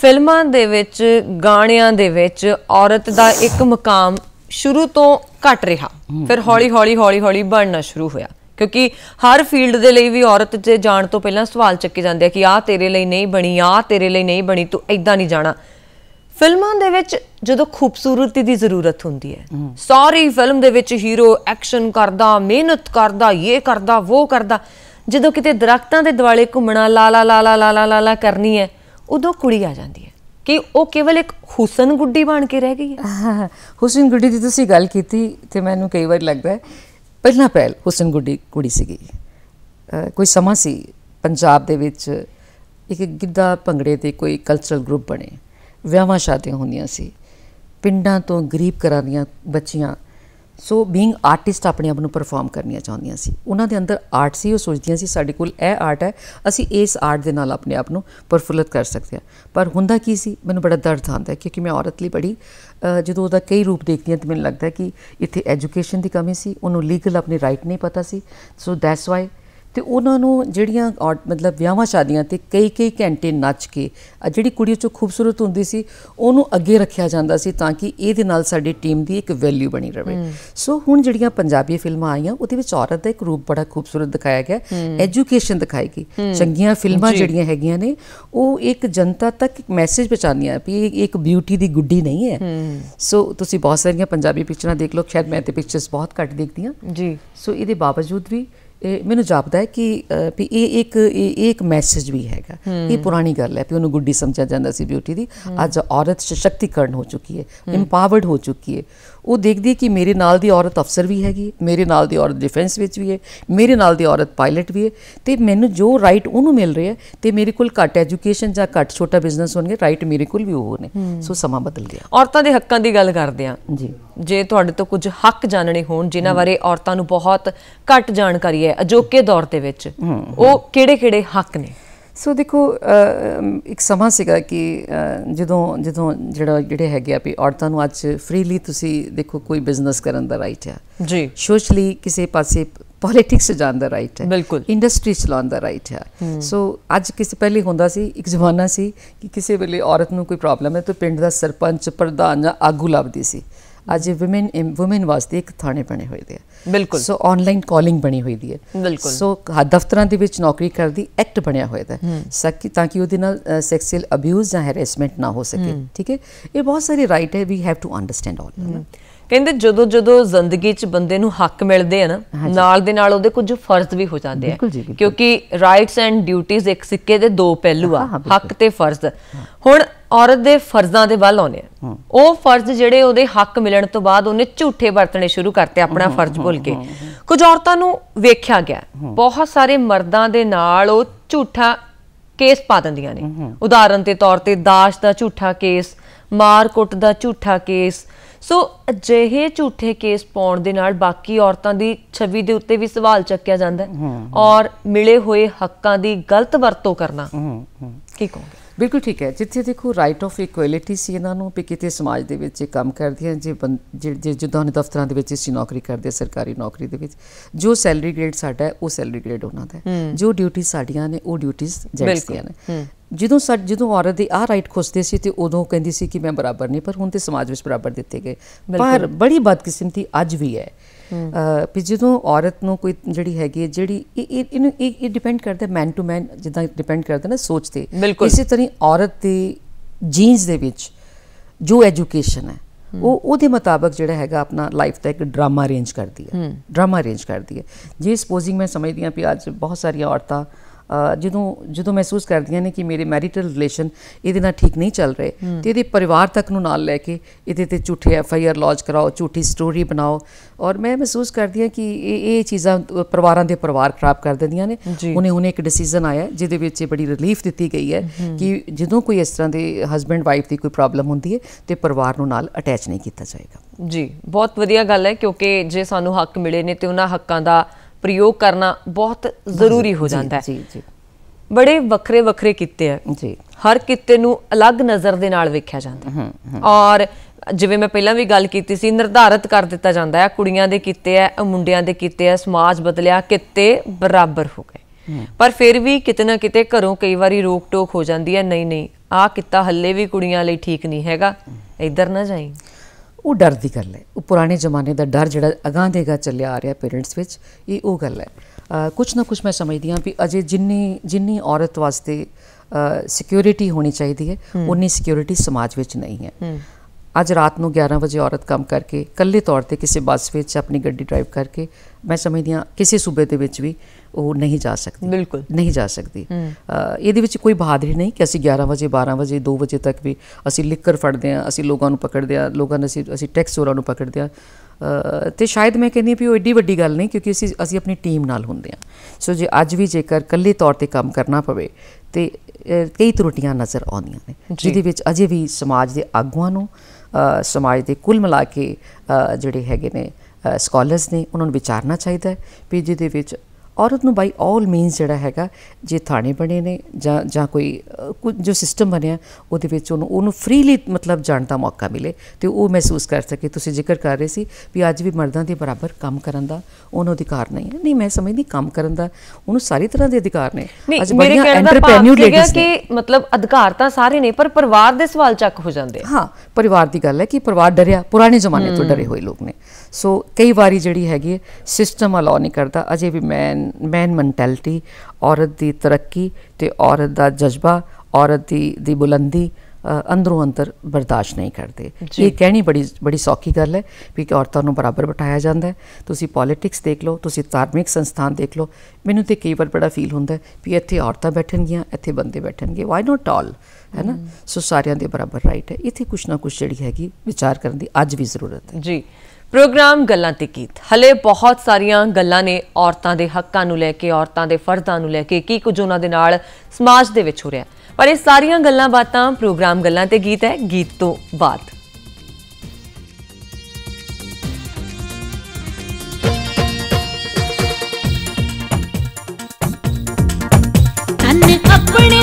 ਫਿਲਮਾਂ ਦੇ ਵਿੱਚ ਗਾਣਿਆਂ ਦੇ ਵਿੱਚ ਔਰਤ ਦਾ ਇੱਕ ਮਕਾਮ ਸ਼ੁਰੂ ਤੋਂ ਘਟ ਰਿਹਾ ਫਿਰ ਹੌਲੀ ਹੌਲੀ ਹੌਲੀ ਹੌਲੀ ਬਣਨਾ ਸ਼ੁਰੂ ਹੋਇਆ ਕਿਉਂਕਿ ਹਰ ਫੀਲਡ ਦੇ ਲਈ ਵੀ ਔਰਤ ਤੇ ਜਾਣ ਤੋਂ ਪਹਿਲਾਂ ਸਵਾਲ ਚੱਕੇ ਜਾਂਦੇ ਆ ਕਿ ਆਹ ਤੇਰੇ ਲਈ ਨਹੀਂ ਬਣੀ ਆਹ ਤੇਰੇ ਲਈ ਨਹੀਂ ਬਣੀ ਤੂੰ ਐਦਾਂ ਨਹੀਂ ਜਾਣਾ ਫਿਲਮਾਂ ਦੇ ਵਿੱਚ ਜਦੋਂ ਖੂਬਸੂਰਤੀ ਦੀ ਜ਼ਰੂਰਤ ਹੁੰਦੀ ਹੈ ਸੌਰੀ ਫਿਲਮ ਦੇ ਵਿੱਚ ਹੀਰੋ ਐਕਸ਼ਨ ਕਰਦਾ ਮਿਹਨਤ ਕਰਦਾ ਇਹ ਕਰਦਾ ਉਹ ਕਰਦਾ ਜਦੋਂ ਕਿਤੇ ਦਰਖਤਾਂ ਦੇ ਦਿਵਾਲੇ ਘੁੰਮਣਾ ਲਾ ਲਾ ਲਾ ਲਾ ਲਾ ਲਾ ਲਾ ਕਰਨੀ ਹੈ ਉਦੋਂ ਕੁੜੀ ਆ ਜਾਂਦੀ ਹੈ ਕਿ ਉਹ ਕੇਵਲ ਇੱਕ ਹੁਸਨ ਗੁੱਡੀ ਬਣ ਕੇ ਰਹਿ ਗਈ ਹੈ ਹੁਸਨ ਗੁੱਡੀ ਦੀ ਤੁਸੀਂ ਗੱਲ ਕੀਤੀ ਤੇ ਮੈਨੂੰ ਕਈ ਵਾਰ ਲੱਗਦਾ ਹੈ ਪਹਿਲਾਂ ਪਹਿਲ ਹੁਸਨ ਗੁੱਡੀ ਕੁੜੀ ਸੀਗੀ ਕੋਈ ਸਮਾਂ ਸੀ ਪੰਜਾਬ ਦੇ ਵਿੱਚ ਇੱਕ ਗਿੱਧਾ ਭੰਗੜੇ ਤੇ ਕੋਈ ਕਲਚਰਲ ਗਰੁੱਪ ਬਣੇ ਵਿਆਹਾਂ ਸ਼ਾਦੀਆਂ ਹੁੰਦੀਆਂ ਸੀ ਪਿੰਡਾਂ ਤੋਂ ਗਰੀਬ ਘਰਾਂ ਦੀਆਂ ਬੱਚੀਆਂ ਸੋ ਬੀਇੰਗ ਆਰਟਿਸਟ ਆਪਣੇ ਆਪ ਨੂੰ ਪਰਫਾਰਮ ਕਰਨੀਆਂ ਚਾਹੁੰਦੀਆਂ ਸੀ ਉਹਨਾਂ ਦੇ ਅੰਦਰ ਆਰਟ ਸੀ ਉਹ ਸੋਚਦੀਆਂ ਸੀ ਸਾਡੇ ਕੋਲ ਇਹ ਆਰਟ ਹੈ ਅਸੀਂ ਇਸ ਆਰਟ ਦੇ ਨਾਲ ਆਪਣੇ ਆਪ ਨੂੰ ਪਰਫੁੱਲਤ ਕਰ ਸਕਦੇ ਹਾਂ ਪਰ ਹੁੰਦਾ ਕੀ ਸੀ ਮੈਨੂੰ ਬੜਾ ਦਰਦ ਆਉਂਦਾ ਹੈ ਕਿਉਂਕਿ ਮੈਂ ਔਰਤ ਲਈ ਬੜੀ ਜਦੋਂ ਉਹਦਾ ਕਈ ਰੂਪ ਦੇਖਦੀ ਹਾਂ ਤਾਂ ਮੈਨੂੰ ਲੱਗਦਾ ਕਿ ਇੱਥੇ ਐਜੂਕੇਸ਼ਨ ਦੀ ਕਮੀ ਸੀ ਉਹਨੂੰ ਲੀਗਲ ਆਪਣੇ ਰਾਈਟ ਨਹੀਂ ਪਤਾ ਸੀ ਸੋ ਦੈਟਸ ਵਾਈ ਤੇ ਉਹਨਾਂ ਨੂੰ ਜਿਹੜੀਆਂ ਮਤਲਬ ਵਿਆਹਾਂ ਸ਼ਾਦੀਆਂ ਤੇ ਕਈ ਕਈ ਘੰਟੇ ਨੱਚ ਕੇ ਜਿਹੜੀ ਕੁੜੀ ਚੋਂ ਖੂਬਸੂਰਤ ਹੁੰਦੀ ਸੀ ਉਹਨੂੰ ਅੱਗੇ ਰੱਖਿਆ ਜਾਂਦਾ ਸੀ ਤਾਂ ਕਿ ਇਹਦੇ ਨਾਲ ਸਾਡੀ ਟੀਮ ਦੀ ਇੱਕ ਵੈਲਿਊ ਬਣੀ ਰਹੇ ਸੋ ਹੁਣ ਜਿਹੜੀਆਂ ਪੰਜਾਬੀ ਫਿਲਮਾਂ ਆਈਆਂ ਉਹਦੇ ਵਿੱਚ ਔਰਤ ਦਾ ਇੱਕ ਰੂਪ ਬੜਾ ਖੂਬਸੂਰਤ ਦਿਖਾਇਆ ਗਿਆ ਐਜੂਕੇਸ਼ਨ ਦਿਖਾਈ ਗਈ ਚੰਗੀਆਂ ਫਿਲਮਾਂ ਜਿਹੜੀਆਂ ਹੈਗੀਆਂ ਨੇ ਉਹ ਇੱਕ ਜਨਤਾ ਤੱਕ ਇੱਕ ਮੈਸੇਜ ਪਹੁੰਚਾਉਂਦੀਆਂ ਵੀ ਇਹ ਇੱਕ ਬਿਊਟੀ ਦੀ ਗੁੱਡੀ ਨਹੀਂ ਹੈ ਸੋ ਤੁਸੀਂ ਬਹੁਤ ਸਾਰੀਆਂ ਪੰਜਾਬੀ ਪਿਕਚਰਾਂ ਦੇਖ ਲਓ ਖੈਰ ਮੈਂ ਤੇ ਪਿਕਚਰਸ ਬਹੁਤ ਘੱਟ ਦੇਖਦੀ ਹਾਂ ਜੀ ਸੋ ਇਹਦੇ ਬਾਵਜੂਦ ਵੀ ਤੇ ਮੈਨੂੰ ਜਾਪਦਾ ਹੈ ਕਿ ਵੀ ਇਹ ਇੱਕ ਇਹ ਇੱਕ ਮੈਸੇਜ ਵੀ ਹੈਗਾ ਇਹ ਪੁਰਾਣੀ ਗੱਲ ਹੈ ਵੀ ਉਹਨੂੰ ਗੁੱਡੀ ਸਮਝਿਆ ਜਾਂਦਾ ਸੀ ਬਿਊਟੀ ਦੀ ਅੱਜ ਔਰਤ ਸਸ਼ਕਤੀਕਰਨ ਹੋ ਚੁੱਕੀ ਹੈ ਇੰਪਾਵਰਡ ਹੋ ਚੁੱਕੀ ਹੈ ਉਹ ਦੇਖਦੀ ਹੈ ਕਿ ਮੇਰੇ ਨਾਲ ਦੀ ਔਰਤ ਅਫਸਰ ਵੀ ਹੈਗੀ ਮੇਰੇ ਨਾਲ ਦੀ ਔਰਤ ਡਿਫੈਂਸ ਵਿੱਚ ਵੀ ਹੈ ਮੇਰੇ ਨਾਲ ਦੀ ਔਰਤ ਪਾਇਲਟ ਵੀ ਹੈ ਤੇ ਮੈਨੂੰ ਜੋ ਰਾਈਟ ਉਹਨੂੰ ਮਿਲ ਰਿਹਾ ਤੇ ਮੇਰੇ ਕੋਲ ਘੱਟ ਐਜੂਕੇਸ਼ਨ ਜਾਂ ਘੱਟ ਛੋਟਾ ਬਿਜ਼ਨਸ ਹੋਣਗੇ ਰਾਈਟ ਮੇਰੇ ਕੋਲ ਵੀ ਉਹ ਨੇ ਸੋ ਸਮਾਂ ਬਦਲ ਗਿਆ ਔਰਤਾਂ ਦੇ ਹੱਕਾਂ ਦੀ ਗੱਲ ਕਰਦੇ ਆ ਜੀ ਜੇ ਤੁਹਾਡੇ ਤੋਂ ਕੁਝ ਹੱਕ ਜਾਣਨੇ ਹੋਣ ਜਿਨ੍ਹਾਂ ਬਾਰੇ ਔਰਤਾਂ ਨੂੰ ਬਹੁਤ ਘੱਟ ਜਾਣਕਾਰੀ ਹੈ ਅਜੋਕੇ ਦੌਰ ਦੇ ਵਿੱਚ ਉਹ ਕਿਹੜੇ-ਕਿਹੜੇ ਹੱਕ ਨੇ ਸੋ ਦੇਖੋ ਇੱਕ ਸਮਾਂ ਸੀਗਾ ਕਿ ਜਦੋਂ ਜਦੋਂ ਜਿਹੜਾ ਜਿਹੜੇ ਹੈਗੇ ਆ ਵੀ ਔਰਤਾਂ ਨੂੰ ਅੱਜ ਫ੍ਰੀਲੀ ਤੁਸੀਂ ਦੇਖੋ ਕੋਈ ਬਿਜ਼ਨਸ ਕਰਨ ਦਾ ਰਾਈਟ ਹੈ ਜੀ ਸੋਸ਼ਲੀ ਕਿਸੇ ਪਾਸੇ ਪੋਲਿਟਿਕਸ ਜਾਣ ਦਾ ਰਾਈਟ ਹੈ ਬਿਲਕੁਲ ਇੰਡਸਟਰੀ ਚਲਾਉਣ ਦਾ ਰਾਈਟ ਹੈ ਸੋ ਅੱਜ ਕਿਸੇ ਪਹਿਲੇ ਹੁੰਦਾ ਸੀ ਇੱਕ ਜ਼ਮਾਨਾ ਸੀ ਕਿ ਕਿਸੇ ਵੇਲੇ ਔਰਤ ਨੂੰ ਕੋਈ ਪ੍ਰੋਬਲਮ ਹੈ ਤਾਂ ਪਿੰਡ ਦਾ ਸਰਪੰਚ ਪ੍ਰਧਾਨ ਜਾਂ ਆਗੂ ਲੱਭਦੀ ਸੀ ਅੱਜ ਔਮਨ ਔਮਨ ਵਾਸਤੇ ਇੱਕ ਥਾਣੇ ਬਣੇ ਹੋਏ ਦੇ ਆ ਬਿਲਕੁਲ ਸੋ ਆਨਲਾਈਨ ਕਾਲਿੰਗ ਬਣੀ ਹੋਈ ਦੀ ਹੈ ਬਿਲਕੁਲ ਸੋ ਦਫ਼ਤਰਾਂ ਦੇ ਵਿੱਚ ਨੌਕਰੀ ਕਰਦੀ ਐਕਟ ਬਣਿਆ ਹੋਇਆ ਦਾ ਸਕੀ ਤਾਂ ਕਿ ਉਹਦੇ ਨਾਲ ਸੈਕਸੁਅਲ ਅਬਿਊਜ਼ ਜਾਂ ਹੈਰੈਸਮੈਂਟ ਨਾ ਹੋ ਸਕੇ ਠੀਕ ਹੈ ਇਹ ਬਹੁਤ ਸਾਰੇ ਰਾਈਟ ਹੈ we have to understand all ਕਹਿੰਦੇ ਜਦੋਂ ਜਦੋਂ ਜ਼ਿੰਦਗੀ 'ਚ ਬੰਦੇ ਨੂੰ ਹੱਕ ਮਿਲਦੇ ਆ ਨਾ ਨਾਲ ਦੇ ਨਾਲ ਉਹਦੇ ਕੁਝ ਫਰਜ਼ ਵੀ ਹੋ ਜਾਂਦੇ ਆ ਕਿਉਂਕਿ ਰਾਈਟਸ ਐਂਡ ਡਿਊਟੀਆਂ ਇੱਕ ਸਿੱਕੇ ਦੇ ਦੋ ਪਹਿਲੂ ਆ ਹੱਕ ਤੇ ਫਰਜ਼ ਹੁਣ ਔਰਤ ਦੇ ਫਰਜ਼ਾਂ ਦੇ ਵੱਲ ਆਉਨੇ ਆ ਉਹ ਫਰਜ਼ ਜਿਹੜੇ ਉਹਦੇ ਹੱਕ ਮਿਲਣ ਤੋਂ ਬਾਅਦ ਉਹਨੇ ਝੂਠੇ ਵਰਤਣੇ ਸ਼ੁਰੂ ਕਰਤੇ ਆਪਣਾ ਫਰਜ਼ ਭੁੱਲ ਕੇ ਕੁਝ ਔਰਤਾਂ ਨੂੰ ਵੇਖਿਆ ਗਿਆ ਬਹੁਤ ਸਾਰੇ ਮਰਦਾਂ ਦੇ ਨਾਲ ਉਹ ਝੂਠਾ ਕੇਸ ਪਾ ਦਿੰਦੀਆਂ ਨੇ ਉਦਾਹਰਨ ਦੇ ਤੌਰ ਤੇ ਦਾਸ਼ ਦਾ ਝੂਠਾ ਕੇਸ ਮਾਰਕੁੱਟ ਦਾ ਝੂਠਾ ਕੇਸ ਸੋ ਅਜਿਹੇ ਝੂਠੇ ਕੇਸ ਪਾਉਣ ਦੇ ਨਾਲ ਬਾਕੀ ਔਰਤਾਂ ਦੀ ਛਵੀ ਦੇ ਉੱਤੇ ਵੀ ਸਵਾਲ ਚੱਕਿਆ ਜਾਂਦਾ ਹੈ ਔਰ ਮਿਲੇ ਹੋਏ ਹੱਕਾਂ ਦੀ ਗਲਤ ਵਰਤੋਂ ਕਰਨਾ ਕੀ ਕਹੋਗੇ ਬਿਲਕੁਲ ਠੀਕ ਹੈ ਜਿੱਥੇ ਦੇਖੋ ਰਾਈਟ ਆਫ ਇਕੁਐਲਿਟੀ ਸੀ ਇਹਨਾਂ ਨੂੰ ਵੀ ਕਿਤੇ ਸਮਾਜ ਦੇ ਵਿੱਚ ਇਹ ਕੰਮ ਕਰਦੀਆਂ ਜੇ ਜਿਹੜੇ ਜਿੱਦਾਂ ਦਫ਼ਤਰਾਂ ਦੇ ਵਿੱਚ ਇਸ ਨੌਕਰੀ ਕਰਦੇ ਸਰਕਾਰੀ ਨੌਕਰੀ ਦੇ ਵਿੱਚ ਜੋ ਸੈਲਰੀ ਗ੍ਰੇਡ ਸਾਡਾ ਹੈ ਉਹ ਸੈਲਰੀ ਗ੍ਰੇਡ ਉਹਨਾਂ ਦਾ ਹੈ ਜੋ ਡਿਊਟੀ ਸਾਡੀਆਂ ਨੇ ਉਹ ਡਿਊਟੀਆਂ ਜੈਂਟਸ ਦੀਆਂ ਨੇ ਜਦੋਂ ਸਾ ਜਦੋਂ ਔਰਤ ਦੀ ਆ ਰਾਈਟ ਖੋਸਦੇ ਸੀ ਤੇ ਉਦੋਂ ਕਹਿੰਦੀ ਸੀ ਕਿ ਮੈਂ ਬਰਾਬਰ ਨਹੀਂ ਪਰ ਹੁਣ ਤੇ ਸਮਾਜ ਵਿੱਚ ਬਰਾਬਰ ਦਿੱਤੇ ਗਏ ਪਰ ਬੜੀ ਬਦਕਿਸਮਤੀ ਅੱਜ ਵੀ ਹੈ ਪੀ ਜਦੋਂ ਔਰਤ ਨੂੰ ਕੋਈ ਜਿਹੜੀ ਹੈਗੀ ਹੈ ਜਿਹੜੀ ਇਹ ਇਹਨੂੰ ਇਹ ਡਿਪੈਂਡ ਕਰਦਾ ਮੈਨ ਟੂ ਮੈਨ ਜਿੱਦਾਂ ਡਿਪੈਂਡ ਕਰਦਾ ਨਾ ਸੋਚ ਤੇ ਇਸੇ ਤਰ੍ਹਾਂ ਔਰਤ ਦੀ ਜੀਨਸ ਦੇ ਵਿੱਚ ਜੋ ਐਜੂਕੇਸ਼ਨ ਹੈ ਉਹ ਉਹਦੇ ਮੁਤਾਬਕ ਜਿਹੜਾ ਹੈਗਾ ਆਪਣਾ ਲਾਈਫ ਦਾ ਇੱਕ ਡਰਾਮਾ ਅਰੇਂਜ ਕਰਦੀ ਹੈ ਡਰਾਮਾ ਅਰੇਂਜ ਕਰਦੀ ਹੈ ਜੇ ਸਪੋਜ਼ਿੰਗ ਮੈਂ ਸਮਝਦੀ ਹਾਂ ਕਿ ਅੱਜ ਬਹੁਤ ਸਾਰੀਆਂ ਔਰਤਾਂ ਜਦੋਂ ਜਦੋਂ ਮਹਿਸੂਸ ਕਰਦੀਆਂ ਨੇ ਕਿ ਮੇਰੇ ਮੈਰਿਟਲ ਰਿਲੇਸ਼ਨ ਇਹਦੇ ਨਾਲ ਠੀਕ ਨਹੀਂ ਚੱਲ ਰਹੇ ਤੇ ਇਹਦੇ ਪਰਿਵਾਰ ਤੱਕ ਨੂੰ ਨਾਲ ਲੈ ਕੇ ਇਹਦੇ ਤੇ ਝੂਠੇ ਐਫ ਆਈ ਆਰ ਲੌਂਚ ਕਰਾਓ ਝੂਠੀ ਸਟੋਰੀ ਬਣਾਓ ਔਰ ਮੈਂ ਮਹਿਸੂਸ ਕਰਦੀ ਹਾਂ ਕਿ ਇਹ ਇਹ ਚੀਜ਼ਾਂ ਪਰਿਵਾਰਾਂ ਦੇ ਪਰਿਵਾਰ ਖਰਾਬ ਕਰ ਦਿੰਦੀਆਂ ਨੇ ਉਹਨੇ ਉਹਨੇ ਇੱਕ ਡਿਸੀਜਨ ਆਇਆ ਜਿਹਦੇ ਵਿੱਚ ਬੜੀ ਰਿਲੀਫ ਦਿੱਤੀ ਗਈ ਹੈ ਕਿ ਜਦੋਂ ਕੋਈ ਇਸ ਤਰ੍ਹਾਂ ਦੇ ਹਸਬੰਡ ਵਾਈਫ ਦੀ ਕੋਈ ਪ੍ਰੋਬਲਮ ਹੁੰਦੀ ਹੈ ਤੇ ਪਰਿਵਾਰ ਨੂੰ ਨਾਲ ਅਟੈਚ ਨਹੀਂ ਕੀਤਾ ਜਾਏਗਾ ਜੀ ਬਹੁਤ ਵਧੀਆ ਗੱਲ ਹੈ ਕਿਉਂਕਿ ਜੇ ਸਾਨੂੰ ਹੱਕ ਮਿਲੇ ਨੇ ਤੇ ਉਹਨਾਂ ਹੱਕਾਂ ਦਾ ਪ੍ਰਯੋਗ ਕਰਨਾ ਬਹੁਤ ਜ਼ਰੂਰੀ ਹੋ ਜਾਂਦਾ ਹੈ ਜੀ ਜੀ ਬੜੇ ਵੱਖਰੇ ਵੱਖਰੇ ਕਿੱਤੇ ਆ ਜੀ ਹਰ ਕਿੱਤੇ ਨੂੰ ਅਲੱਗ ਨਜ਼ਰ ਦੇ ਨਾਲ ਵੇਖਿਆ ਜਾਂਦਾ ਹੈ ਔਰ ਜਿਵੇਂ ਮੈਂ ਪਹਿਲਾਂ ਵੀ ਗੱਲ ਕੀਤੀ ਸੀ ਨਿਰਧਾਰਿਤ ਕਰ ਦਿੱਤਾ ਜਾਂਦਾ ਹੈ ਕੁੜੀਆਂ ਦੇ ਕਿੱਤੇ ਆ ਮੁੰਡਿਆਂ ਦੇ ਕਿੱਤੇ ਆ ਸਮਾਜ ਬਦਲਿਆ ਕਿੱਤੇ ਬਰਾਬਰ ਹੋ ਗਏ ਪਰ ਫਿਰ ਵੀ ਕਿਤਨਾ ਕਿਤੇ ਘਰੋਂ ਕਈ ਵਾਰੀ ਰੋਕ ਟੋਕ ਹੋ ਜਾਂਦੀ ਹੈ ਨਹੀਂ ਨਹੀਂ ਆ ਕਿੱਤਾ ਹੱਲੇ ਵੀ ਕੁੜੀਆਂ ਲਈ ਠੀਕ ਨਹੀਂ ਹੈਗਾ ਇੱਧਰ ਨਾ ਜਾਈ ਉਹ ਡਰ ਦੀ ਗੱਲ ਹੈ ਉਹ ਪੁਰਾਣੇ ਜ਼ਮਾਨੇ ਦਾ ਡਰ ਜਿਹੜਾ ਅਗਾਹ ਦੇਗਾ ਚੱਲਿਆ ਆ ਰਿਹਾ ਪੇਰੈਂਟਸ ਵਿੱਚ ਇਹ ਉਹ ਗੱਲ ਹੈ ਕੁਝ ਨਾ ਕੁਝ ਮੈਂ ਸਮਝਦੀ ਹਾਂ ਵੀ ਅਜੇ ਜਿੰਨੀ ਜਿੰਨੀ ਔਰਤ ਵਾਸਤੇ ਸਿਕਿਉਰਿਟੀ ਹੋਣੀ ਚਾਹੀਦੀ ਹੈ ਉਨੀ ਸਿਕਿਉਰਿਟੀ ਸਮਾਜ ਵਿੱਚ ਨਹੀਂ ਹੈ ਅੱਜ ਰਾਤ ਨੂੰ 11 ਵਜੇ ਔਰਤ ਕੰਮ ਕਰਕੇ ਇਕੱਲੇ ਤੌਰ ਤੇ ਕਿਸੇ ਬੱਸ ਵਿੱਚ ਆਪਣੀ ਗੱਡੀ ਡਰਾਈਵ ਕਰਕੇ ਮੈਂ ਸਮਝਦੀ ਹਾਂ ਕਿਸੇ ਸੂਬੇ ਦੇ ਵਿੱਚ ਵੀ ਉਹ ਨਹੀਂ ਜਾ ਸਕਦੀ ਬਿਲਕੁਲ ਨਹੀਂ ਜਾ ਸਕਦੀ ਇਹਦੇ ਵਿੱਚ ਕੋਈ ਬਹਾਦਰੀ ਨਹੀਂ ਕਿ ਅਸੀਂ 11 ਵਜੇ 12 ਵਜੇ 2 ਵਜੇ ਤੱਕ ਵੀ ਅਸੀਂ ਲਿਕਰ ਫੜਦੇ ਆ ਅਸੀਂ ਲੋਕਾਂ ਨੂੰ ਪਕੜਦੇ ਆ ਲੋਕਾਂ ਨੇ ਅਸੀਂ ਅਸੀਂ ਟੈਕਸ ਚੋਰਾਂ ਨੂੰ ਪਕੜਦੇ ਆ ਤੇ ਸ਼ਾਇਦ ਮੈਂ ਕਹਿੰਦੀ ਵੀ ਉਹ ਏਡੀ ਵੱਡੀ ਗੱਲ ਨਹੀਂ ਕਿਉਂਕਿ ਅਸੀਂ ਅਸੀਂ ਆਪਣੀ ਟੀਮ ਨਾਲ ਹੁੰਦੇ ਆ ਸੋ ਜੇ ਅੱਜ ਵੀ ਜੇਕਰ ਇਕੱਲੇ ਤੌਰ ਤੇ ਕੰਮ ਕਰਨਾ ਪਵੇ ਤੇ ਕਈ ਤਰੁੱਟੀਆਂ ਨਜ਼ਰ ਆਉਂਦੀਆਂ ਨੇ ਜਿਹਦੇ ਵਿੱਚ ਅਜੇ ਵੀ ਸਮਾਜ ਦੇ ਆਗੂਆਂ ਨੂੰ ਸਮਾਜ ਦੇ ਕੁੱਲ ਮਿਲਾ ਕੇ ਜਿਹੜੇ ਹੈਗੇ ਨੇ ਸਕਾਲਰਸ ਨੇ ਉਹਨਾਂ ਨੂੰ ਵਿਚਾਰਨਾ ਚਾਹੀਦਾ ਹੈ ਵੀ ਜਿਹਦੇ ਵਿੱਚ ਔਰਤ ਨੂੰ ਬਾਈ ਆਲ ਮੀਨਸ ਜਿਹੜਾ ਹੈਗਾ ਜੇ ਥਾਣੇ ਬਣੇ ਨੇ ਜਾਂ ਜਾਂ ਕੋਈ ਜੋ ਸਿਸਟਮ ਬਣਿਆ ਉਹਦੇ ਵਿੱਚ ਉਹਨੂੰ ਉਹਨੂੰ ਫ੍ਰੀਲੀ ਮਤਲਬ ਜਾਣ ਦਾ ਮੌਕਾ ਮਿਲੇ ਤੇ ਉਹ ਮਹਿਸੂਸ ਕਰ ਸਕੇ ਤੁਸੀਂ ਜ਼ਿਕਰ ਕਰ ਰਹੇ ਸੀ ਵੀ ਅੱਜ ਵੀ ਮਰਦਾਂ ਦੇ ਬਰਾਬਰ ਕੰਮ ਕਰਨ ਦਾ ਉਹਨਾਂ ਅਧਿਕਾਰ ਨਹੀਂ ਹੈ ਨਹੀਂ ਮੈਂ ਸਮਝਦੀ ਕੰਮ ਕਰਨ ਦਾ ਉਹਨੂੰ ਸਾਰੀ ਤਰ੍ਹਾਂ ਦੇ ਅਧਿਕਾਰ ਨੇ ਅੱਜ ਬੜੀਆਂ ਐਂਟਰਪ੍ਰੈਨਿਊਰ ਲੇਡੀਜ਼ ਨੇ ਕਿ ਮਤਲਬ ਅਧਿਕਾਰ ਤਾਂ ਸਾਰੇ ਨੇ ਪਰ ਪਰਿਵਾਰ ਦੇ ਸਵਾਲ ਚੱਕ ਹੋ ਜਾਂਦੇ ਹਾਂ ਪਰਿਵਾਰ ਦੀ ਗੱਲ ਹੈ ਕਿ ਪਰਿਵਾਰ ਡਰਿਆ ਪੁਰਾਣੇ ਜ਼ਮਾਨੇ ਤੋਂ ਡਰੇ ਹੋਏ ਲੋਕ ਨੇ ਸੋ ਕਈ ਵਾਰੀ ਜਿਹੜੀ ਹੈਗੀ ਸਿਸਟਮ ਅਲਾਉ ਨਹੀਂ ਕਰਦਾ ਅਜੇ ਵੀ ਮੈਨ ਮੈਨ ਮੈਂਟੈਲਿਟੀ ਔਰਤ ਦੀ ਤਰੱਕੀ ਤੇ ਔਰਤ ਦਾ ਜਜ਼ਬਾ ਔਰਤ ਦੀ ਦੀ ਬੁਲੰਦੀ ਅੰਦਰੋਂ ਅੰਦਰ ਬਰਦਾਸ਼ਤ ਨਹੀਂ ਕਰਦੇ ਇਹ ਕਹਿਣੀ ਬੜੀ ਬੜੀ ਸੌਖੀ ਗੱਲ ਹੈ ਵੀ ਕਿ ਔਰਤਾਂ ਨੂੰ ਬਰਾਬਰ ਬਿਠਾਇਆ ਜਾਂਦਾ ਹੈ ਤੁਸੀਂ ਪੋਲਿਟਿਕਸ ਦੇਖ ਲਓ ਤੁਸੀਂ ਧਾਰਮਿਕ ਸੰਸਥਾਨ ਦੇਖ ਲਓ ਮੈਨੂੰ ਤੇ ਕਈ ਵਾਰ ਬੜਾ ਫੀਲ ਹੁੰਦਾ ਵੀ ਇੱਥੇ ਔਰਤਾਂ ਬੈਠਣਗੀਆਂ ਇੱਥੇ ਬੰਦੇ ਬੈਠਣਗੇ ਵਾਈ ਨਾਟ ਆਲ ਹੈ ਨਾ ਸੋ ਸਾਰਿਆਂ ਦੇ ਬਰਾਬਰ ਰਾਈਟ ਹੈ ਇੱਥੇ ਕੁਛ ਨਾ ਕੁਛ ਜਿਹੜੀ ਹੈਗੀ ਵਿਚਾਰ ਕਰਨ ਦੀ ਅੱਜ ਵੀ ਜ਼ਰੂਰਤ ਹੈ ਜੀ ਪ੍ਰੋਗਰਾਮ ਗੱਲਾਂ ਤੇ ਗੀਤ ਹਲੇ ਬਹੁਤ ਸਾਰੀਆਂ ਗੱਲਾਂ ਨੇ ਔਰਤਾਂ ਦੇ ਹੱਕਾਂ ਨੂੰ ਲੈ ਕੇ ਔਰਤਾਂ ਦੇ ਫਰਜ਼ਾਂ ਨੂੰ ਲੈ ਕੇ ਕੀ ਕੁਝ ਉਹਨਾਂ ਦੇ ਨਾਲ ਸਮਾਜ ਦੇ ਵਿੱਚ ਹੋ ਰਿਹਾ ਪਰ ਇਹ ਸਾਰੀਆਂ ਗੱਲਾਂ ਬਾਤਾਂ ਪ੍ਰੋਗਰਾਮ ਗੱਲਾਂ ਤੇ ਗੀਤ ਹੈ ਗੀਤ ਤੋਂ ਬਾਅਦ ਆਪਣੇ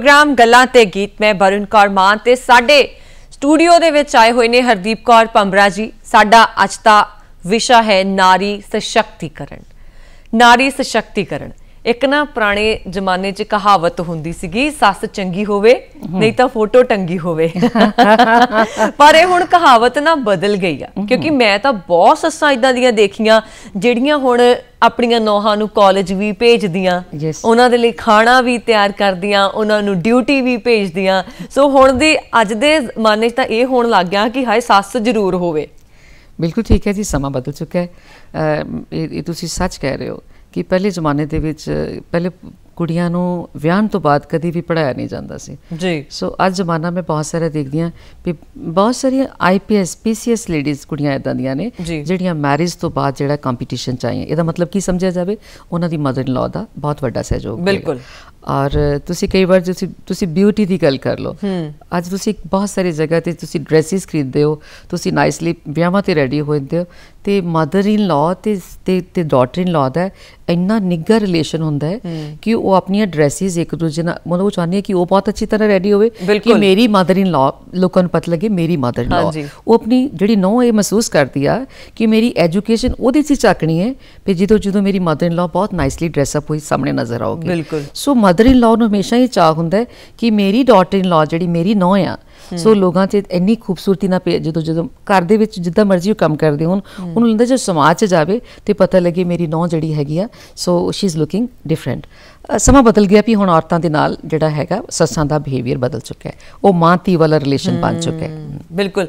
ਪ੍ਰੋਗਰਾਮ ਗੱਲਾਂ ਤੇ ਗੀਤ ਮੈਂ ਬਰੁਣ ਕੌਰ ਮਾਨ ਤੇ ਸਾਡੇ ਸਟੂਡੀਓ ਦੇ ਵਿੱਚ ਆਏ ਹੋਏ ਨੇ ਹਰਦੀਪ ਕੌਰ ਪੰਬਰਾ ਜੀ ਸਾਡਾ ਅੱਜ ਦਾ ਵਿਸ਼ਾ ਹੈ ਨਾਰੀ ਸਸ਼ਕਤੀਕਰਨ ਨਾਰੀ ਸਸ਼ਕਤੀਕਰਨ ਇੱਕ ਨਾ ਪੁਰਾਣੇ ਜ਼ਮਾਨੇ 'ਚ ਕਹਾਵਤ ਹੁੰਦੀ ਸੀਗੀ ਸੱਸ ਚੰਗੀ ਹੋਵੇ ਨਹੀਂ ਤਾਂ ਫੋਟੋ ਟੰਗੀ ਹੋਵੇ ਪਰ ਇਹ ਹੁਣ ਕਹਾਵਤ ਨਾ ਬਦਲ ਗਈ ਆ ਕਿਉਂਕਿ ਮੈਂ ਤਾਂ ਬਹੁਤ ਸੱਸਾਂ ਇਦਾਂ ਦੀਆਂ ਦੇਖੀਆਂ ਜਿਹੜੀਆਂ ਹੁਣ ਆਪਣੀਆਂ ਨੌਹਾਂ ਨੂੰ ਕਾਲਜ ਵੀ ਭੇਜਦੀਆਂ ਉਹਨਾਂ ਦੇ ਲਈ ਖਾਣਾ ਵੀ ਤਿਆਰ ਕਰਦੀਆਂ ਉਹਨਾਂ ਨੂੰ ਡਿਊਟੀ ਵੀ ਭੇਜਦੀਆਂ ਸੋ ਹੁਣ ਦੇ ਅੱਜ ਦੇ ਜ਼ਮਾਨੇ 'ਚ ਤਾਂ ਇਹ ਹੋਣ ਲੱਗ ਗਿਆ ਕਿ ਹਾਏ ਸੱਸ ਜ਼ਰੂਰ ਹੋਵੇ ਬਿਲਕੁਲ ਠੀਕ ਹੈ ਜੀ ਸਮਾਂ ਬਦਲ ਚੁੱਕਾ ਹੈ ਇਹ ਤੁਸੀਂ ਸੱਚ ਕਹਿ ਰਹੇ ਹੋ ਕਿ ਪਹਿਲੇ ਜ਼ਮਾਨੇ ਦੇ ਵਿੱਚ ਪਹਿਲੇ ਕੁੜੀਆਂ ਨੂੰ ਵਿਆਹਣ ਤੋਂ ਬਾਅਦ ਕਦੀ ਵੀ ਪੜਾਇਆ ਨਹੀਂ ਜਾਂਦਾ ਸੀ ਜੀ ਸੋ ਅੱਜ ਜ਼ਮਾਨਾ ਮੈਂ ਬਹੁਤ ਸਾਰੇ ਦੇਖਦੀ ਆਂ ਕਿ ਬਹੁਤ ਸਾਰੀਆਂ ਆਈਪੀਐਸ ਪੀਸੀਐਸ ਲੇਡੀਜ਼ ਕੁੜੀਆਂ ਇਦਾਂ ਦੀਆਂ ਨੇ ਜਿਹੜੀਆਂ ਮੈਰਿਜ ਤੋਂ ਬਾਅਦ ਜਿਹੜਾ ਕੰਪੀਟੀਸ਼ਨ ਚਾਹੀਏ ਇਹਦਾ ਮਤਲਬ ਕੀ ਸਮਝਿਆ ਜਾਵੇ ਉਹਨਾਂ ਦੀ ਮਦਰ ਇਨ ਲਾਅ ਦਾ ਬਹੁਤ ਵੱਡਾ ਸਹਿਯੋਗ ਬਿਲਕੁਲ ਔਰ ਤੁਸੀਂ ਕਈ ਵਾਰ ਤੁਸੀਂ ਤੁਸੀਂ ਬਿਊਟੀ ਦੀ ਗੱਲ ਕਰ ਲਓ ਅੱਜ ਤੁਸੀਂ ਬਹੁਤ ਸਾਰੀ ਜਗ੍ਹਾ ਤੇ ਤੁਸੀਂ ਡਰੈਸਸ ਖਰੀਦਦੇ ਹੋ ਤੁਸੀਂ ਨਾਈਸਲੀ ਵਿਆਹਾਂ ਤੇ ਰੈਡੀ ਹੋ ਜਾਂਦੇ ਹੋ ਤੇ ਮਦਰ ਇਨ ਲਾ ਤੇ ਤੇ ਡਾਟਰ ਇਨ ਲਾ ਦਾ ਇੰਨਾ ਨਿੱਗਰ ਰਿਲੇਸ਼ਨ ਹੁੰਦਾ ਹੈ ਕਿ ਉਹ ਆਪਣੀਆਂ ਡਰੈਸਸ ਇੱਕ ਦੂਜੇ ਨਾਲ ਮਤਲਬ ਉਹ ਚਾਹੁੰਦੀ ਹੈ ਕਿ ਉਹ ਬਹੁਤ ਅੱਛੀ ਤਰ੍ਹਾਂ ਰੈਡੀ ਹੋਵੇ ਕਿ ਮੇਰੀ ਮਦਰ ਇਨ ਲਾ ਲੋਕਾਂ ਨੂੰ ਪਤਾ ਲੱਗੇ ਮੇਰੀ ਮਦਰ ਇਨ ਲਾ ਉਹ ਆਪਣੀ ਜਿਹੜੀ ਨੋ ਇਹ ਮਹਿਸੂਸ ਕਰਦੀ ਆ ਕਿ ਮੇਰੀ ਐਜੂਕੇਸ਼ਨ ਉਹਦੇ 'ਚ ਚੱਕਣੀ ਹੈ ਫਿਰ ਜਦੋਂ ਜਦੋਂ ਮੇਰੀ ਮਦਰ ਇਨ ਲਾ ਬਹੁਤ ਨਾਈਸਲੀ ਡਰੈਸ ਅਪ ਹੋਈ ਸਾਹਮਣੇ ਨਜ਼ਰ ਆਉਗੀ ਸੋ ਮਦਰ ਇਨ ਲਾ ਨੂੰ ਹਮੇਸ਼ਾ ਇਹ ਚਾਹ ਹੁੰਦਾ ਕਿ ਮੇਰੀ ਡਾਟਰ ਇਨ ਲਾ ਜਿਹੜੀ ਮੇਰੀ ਨੌ ਆ ਸੋ ਲੋਕਾਂ 'ਚ ਇੰਨੀ ਖੂਬਸੂਰਤੀ ਨਾਲ ਜਦੋਂ ਜਦੋਂ ਘਰ ਦੇ ਵਿੱਚ ਜਿੱਦਾਂ ਮਰਜ਼ੀ ਉਹ ਕੰਮ ਕਰਦੇ ਹੋਣ ਉਹਨੂੰ ਲੰਦਾ ਜੇ ਸਮਾਜ 'ਚ ਜਾਵੇ ਤੇ ਪਤਾ ਲੱਗੇ ਮੇਰੀ ਨੌ ਜਿਹੜੀ ਹੈਗੀ ਆ so she is looking different ਸਮਾਂ ਬਦਲ ਗਿਆ ਵੀ ਹੁਣ ਔਰਤਾਂ ਦੇ ਨਾਲ ਜਿਹੜਾ ਹੈਗਾ ਸੱਸਾਂ ਦਾ ਬਿਹੇਵੀਅਰ ਬਦਲ ਚੁੱਕਿਆ ਹੈ ਉਹ ਮਾਂ ਧੀ ਵਾਲਾ ਰਿਲੇਸ਼ਨ ਬਣ ਚੁੱਕਿਆ ਹੈ ਬਿਲਕੁਲ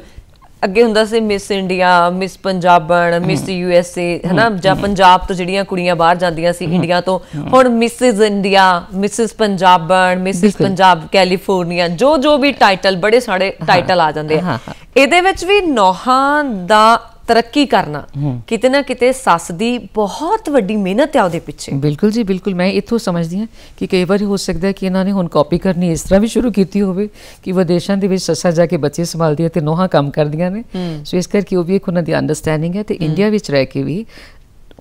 ਅੱਗੇ ਹੁੰਦਾ ਸੀ miss India miss Punjaban miss U S A ਹਨਾ ਜਾਂ ਪੰਜਾਬ ਤੋਂ ਜਿਹੜੀਆਂ ਕੁੜੀਆਂ ਬਾਹਰ ਜਾਂਦੀਆਂ ਸੀ ਇੰਡੀਆ ਤੋਂ ਹੁਣ Mrs India Mrs Punjaban Mrs Punjab California ਜੋ ਜੋ ਵੀ ਟਾਈਟਲ ਬੜੇ ਸਾਰੇ ਟਾਈਟਲ ਆ ਜਾਂਦੇ ਆ ਇਹਦੇ ਵਿੱਚ ਵੀ ਨੋਹਾਂ ਦਾ ਤਰੱਕੀ ਕਰਨਾ ਕਿਤੇ ਨਾ ਕਿਤੇ ਸੱਸ ਦੀ ਬਹੁਤ ਵੱਡੀ ਮਿਹਨਤ ਹੈ ਉਹਦੇ ਪਿੱਛੇ ਬਿਲਕੁਲ ਜੀ ਬਿਲਕੁਲ ਮੈਂ ਇਥੋਂ ਸਮਝਦੀ ਹਾਂ ਕਿ ਕਈ ਵਾਰ ਹੋ ਸਕਦਾ ਹੈ ਕਿ ਇਹਨਾਂ ਨੇ ਹੁਣ ਕਾਪੀ ਕਰਨੀ ਇਸ ਤਰ੍ਹਾਂ ਵੀ ਸ਼ੁਰੂ ਕੀਤੀ ਹੋਵੇ ਕਿ ਵਿਦੇਸ਼ਾਂ ਦੇ ਵਿੱਚ ਸੱਸਾਂ ਜਾ ਕੇ ਬੱਚੇ ਸੰਭਾਲਦੀਆਂ ਤੇ ਨੋਹਾਂ ਕੰਮ ਕਰਦੀਆਂ ਨੇ ਸੋ ਇਸ ਕਰਕੇ ਉਹ ਵੀ ਇੱਕ ਉਹਨਾਂ ਦੀ ਅੰਡਰਸਟੈਂਡਿੰਗ ਹੈ ਤੇ ਇੰਡੀਆ ਵਿੱਚ ਰਹਿ ਕੇ ਵੀ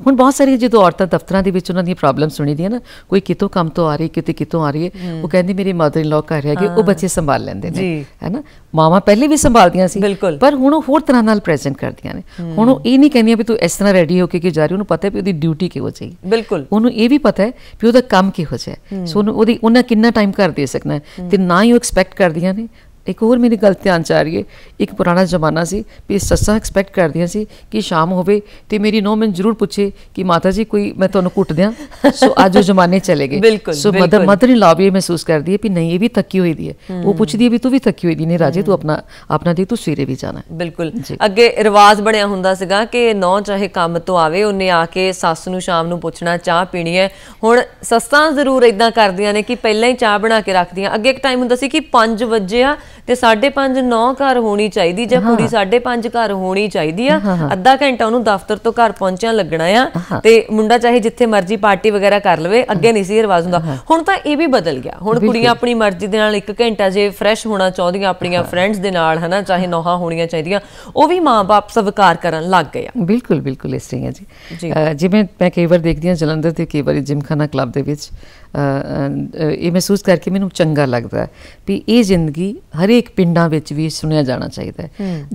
ਹੁਣ ਬਹੁਤ ਸਾਰੀ ਜਦੋਂ ਔਰਤਾਂ ਦਫ਼ਤਰਾਂ ਦੇ ਵਿੱਚ ਉਹਨਾਂ ਦੀਆਂ ਪ੍ਰੋਬਲਮ ਸੁਣੀਦੀਆਂ ਨਾ ਕੋਈ ਕਿਤੋਂ ਕੰਮ ਤੋਂ ਆ ਰਹੀ ਕਿਤੇ ਕਿਤੋਂ ਆ ਰਹੀ ਹੈ ਉਹ ਕਹਿੰਦੀ ਮੇਰੀ ਮਦਰ ਇਨ ਲਾ ਹੈ ਕਿ ਉਹ ਬੱਚੇ ਸੰਭਾਲ ਲੈਂਦੇ ਨੇ ਹੈਨਾ ਮਾਵਾ ਪਹਿਲੇ ਵੀ ਸੰਭਾਲਦੀਆਂ ਸੀ ਪਰ ਹੁਣ ਉਹ ਹੋਰ ਤਰ੍ਹਾਂ ਨਾਲ ਪ੍ਰੈਜ਼ੈਂਟ ਕਰਦੀਆਂ ਨੇ ਹੁਣ ਉਹ ਇਹ ਨਹੀਂ ਕਹਿੰਦੀਆਂ ਵੀ ਤੂੰ ਇਸ ਤਰ੍ਹਾਂ ਰੈਡੀ ਹੋ ਕੇ ਕਿ ਜਾ ਰਹੀ ਉਹਨੂੰ ਪਤਾ ਹੈ ਵੀ ਉਹਦੀ ਡਿਊਟੀ ਕੀ ਹੋ ਜਾਏਗੀ ਬਿਲਕੁਲ ਉਹਨੂੰ ਇਹ ਵੀ ਪਤਾ ਹੈ ਵੀ ਉਹਦਾ ਕੰਮ ਕੀ ਹੋ ਜਾਏ ਸੋ ਉਹਦੀ ਉਹਨਾਂ ਕਿੰਨਾ ਟਾਈਮ ਕਰ ਦੇ ਸਕਣਾ ਤੇ ਨਾ ਹੀ ਉਹ ਐਕਸਪੈਕਟ ਕਰਦੀਆਂ ਨੇ ਇੱਕ ਹੋਰ ਮੇਰੀ ਗੱਲ ਧਿਆਨ ਚ ਆ ਰਹੀ ਹੈ ਇੱਕ ਪੁਰਾਣਾ ਜ਼ਮਾਨਾ ਸੀ ਵੀ ਸੱਸਾਂ ਐਕਸਪੈਕਟ ਕਰਦੀਆਂ ਸੀ ਕਿ ਸ਼ਾਮ ਹੋਵੇ ਤੇ ਮੇਰੀ ਨੋ ਮੈਂ ਜ਼ਰੂਰ ਪੁੱਛੇ ਕਿ ਮਾਤਾ ਜੀ ਕੋਈ ਮੈਂ ਤੁਹਾਨੂੰ ਕੁੱਟ ਦਿਆਂ ਸੋ ਅੱਜ ਉਹ ਜ਼ਮਾਨੇ ਚਲੇ ਗਏ ਸੋ ਮਦਰ ਮਦਰ ਇਨ ਇਹ ਮਹਿਸੂਸ ਕਰਦੀ ਹੈ ਵੀ ਨਹੀਂ ਇਹ ਵੀ ਥੱਕੀ ਹੋਈ ਦੀ ਹੈ ਉਹ ਪੁੱਛਦੀ ਹੈ ਵੀ ਤੂੰ ਵੀ ਥੱਕੀ ਹੋਈ ਦੀ ਨਹੀਂ ਰਾਜੇ ਤੂੰ ਆਪਣਾ ਆਪਣਾ ਦੇ ਤੂੰ ਸਵੇਰੇ ਵੀ ਜਾਣਾ ਬਿਲਕੁਲ ਅੱਗੇ ਰਿਵਾਜ ਬਣਿਆ ਹੁੰਦਾ ਸੀਗਾ ਕਿ ਨੌ ਚਾਹੇ ਕੰਮ ਤੋਂ ਆਵੇ ਉਹਨੇ ਆ ਕੇ ਸੱਸ ਨੂੰ ਸ਼ਾਮ ਨੂੰ ਪੁੱਛਣਾ ਚਾਹ ਪੀਣੀ ਹੈ ਹੁਣ ਸੱਸਾਂ ਜ਼ਰੂਰ ਇਦਾਂ ਕਰਦੀਆਂ ਨੇ ਕਿ ਪਹਿਲਾਂ ਹੀ ਚਾਹ ਬਣਾ ਕੇ ਰੱਖਦੀਆਂ ਅੱਗੇ ਇੱਕ ਟਾਈਮ ਹੁੰਦਾ ਸੀ ਕਿ 5 ਵਜੇ ਆ ਤੇ 5:30 9 ਘਰ ਹੋਣੀ ਚਾਹੀਦੀ ਜਾਂ ਕੁੜੀ 5:30 ਘਰ ਹੋਣੀ ਚਾਹੀਦੀ ਆ ਅੱਧਾ ਘੰਟਾ ਉਹਨੂੰ ਦਫ਼ਤਰ ਤੋਂ ਘਰ ਪਹੁੰਚਿਆ ਲੱਗਣਾ ਆ ਤੇ ਮੁੰਡਾ ਚਾਹੇ ਜਿੱਥੇ ਮਰਜ਼ੀ ਪਾਰਟੀ ਵਗੈਰਾ ਕਰ ਲਵੇ ਅੱਗੇ ਨਹੀਂ ਸੀ ਰਵਾਜ਼ ਹੁੰਦਾ ਹੁਣ ਤਾਂ ਇਹ ਵੀ ਬਦਲ ਗਿਆ ਹੁਣ ਕੁੜੀਆਂ ਆਪਣੀ ਮਰਜ਼ੀ ਦੇ ਨਾਲ 1 ਘੰਟਾ ਜੇ ਫਰੈਸ਼ ਹੋਣਾ ਚਾਹੁੰਦੀਆਂ ਆਪਣੀਆਂ ਫਰੈਂਡਸ ਦੇ ਨਾਲ ਹਨਾ ਚਾਹੇ ਨੋਹਾ ਹੋਣੀਆਂ ਚਾਹੀਦੀਆਂ ਉਹ ਵੀ ਮਾਪੇ ਸਵਕਾਰ ਕਰਨ ਲੱਗ ਗਏ ਆ ਬਿਲਕੁਲ ਬਿਲਕੁਲ ਇਸ ਤਰ੍ਹਾਂ ਜੀ ਜਿਵੇਂ ਮੈਂ ਕਈ ਵਾਰ ਦੇਖਦੀ ਹਾਂ ਜਲੰਧਰ ਤੇ ਕਈ ਵਾਰੀ ਜਿਮਖਾਨਾ ਕਲੱਬ ਦੇ ਵਿੱਚ ਇਹ ਮਹਿਸੂਸ ਕਰਕੇ ਮੈਨੂੰ ਚੰਗਾ ਲੱਗਦਾ ਵੀ ਇਹ ਜ਼ਿੰਦਗੀ ਹਰੇਕ ਪਿੰਡਾਂ ਵਿੱਚ ਵੀ ਸੁਣਿਆ ਜਾਣਾ ਚਾਹੀਦਾ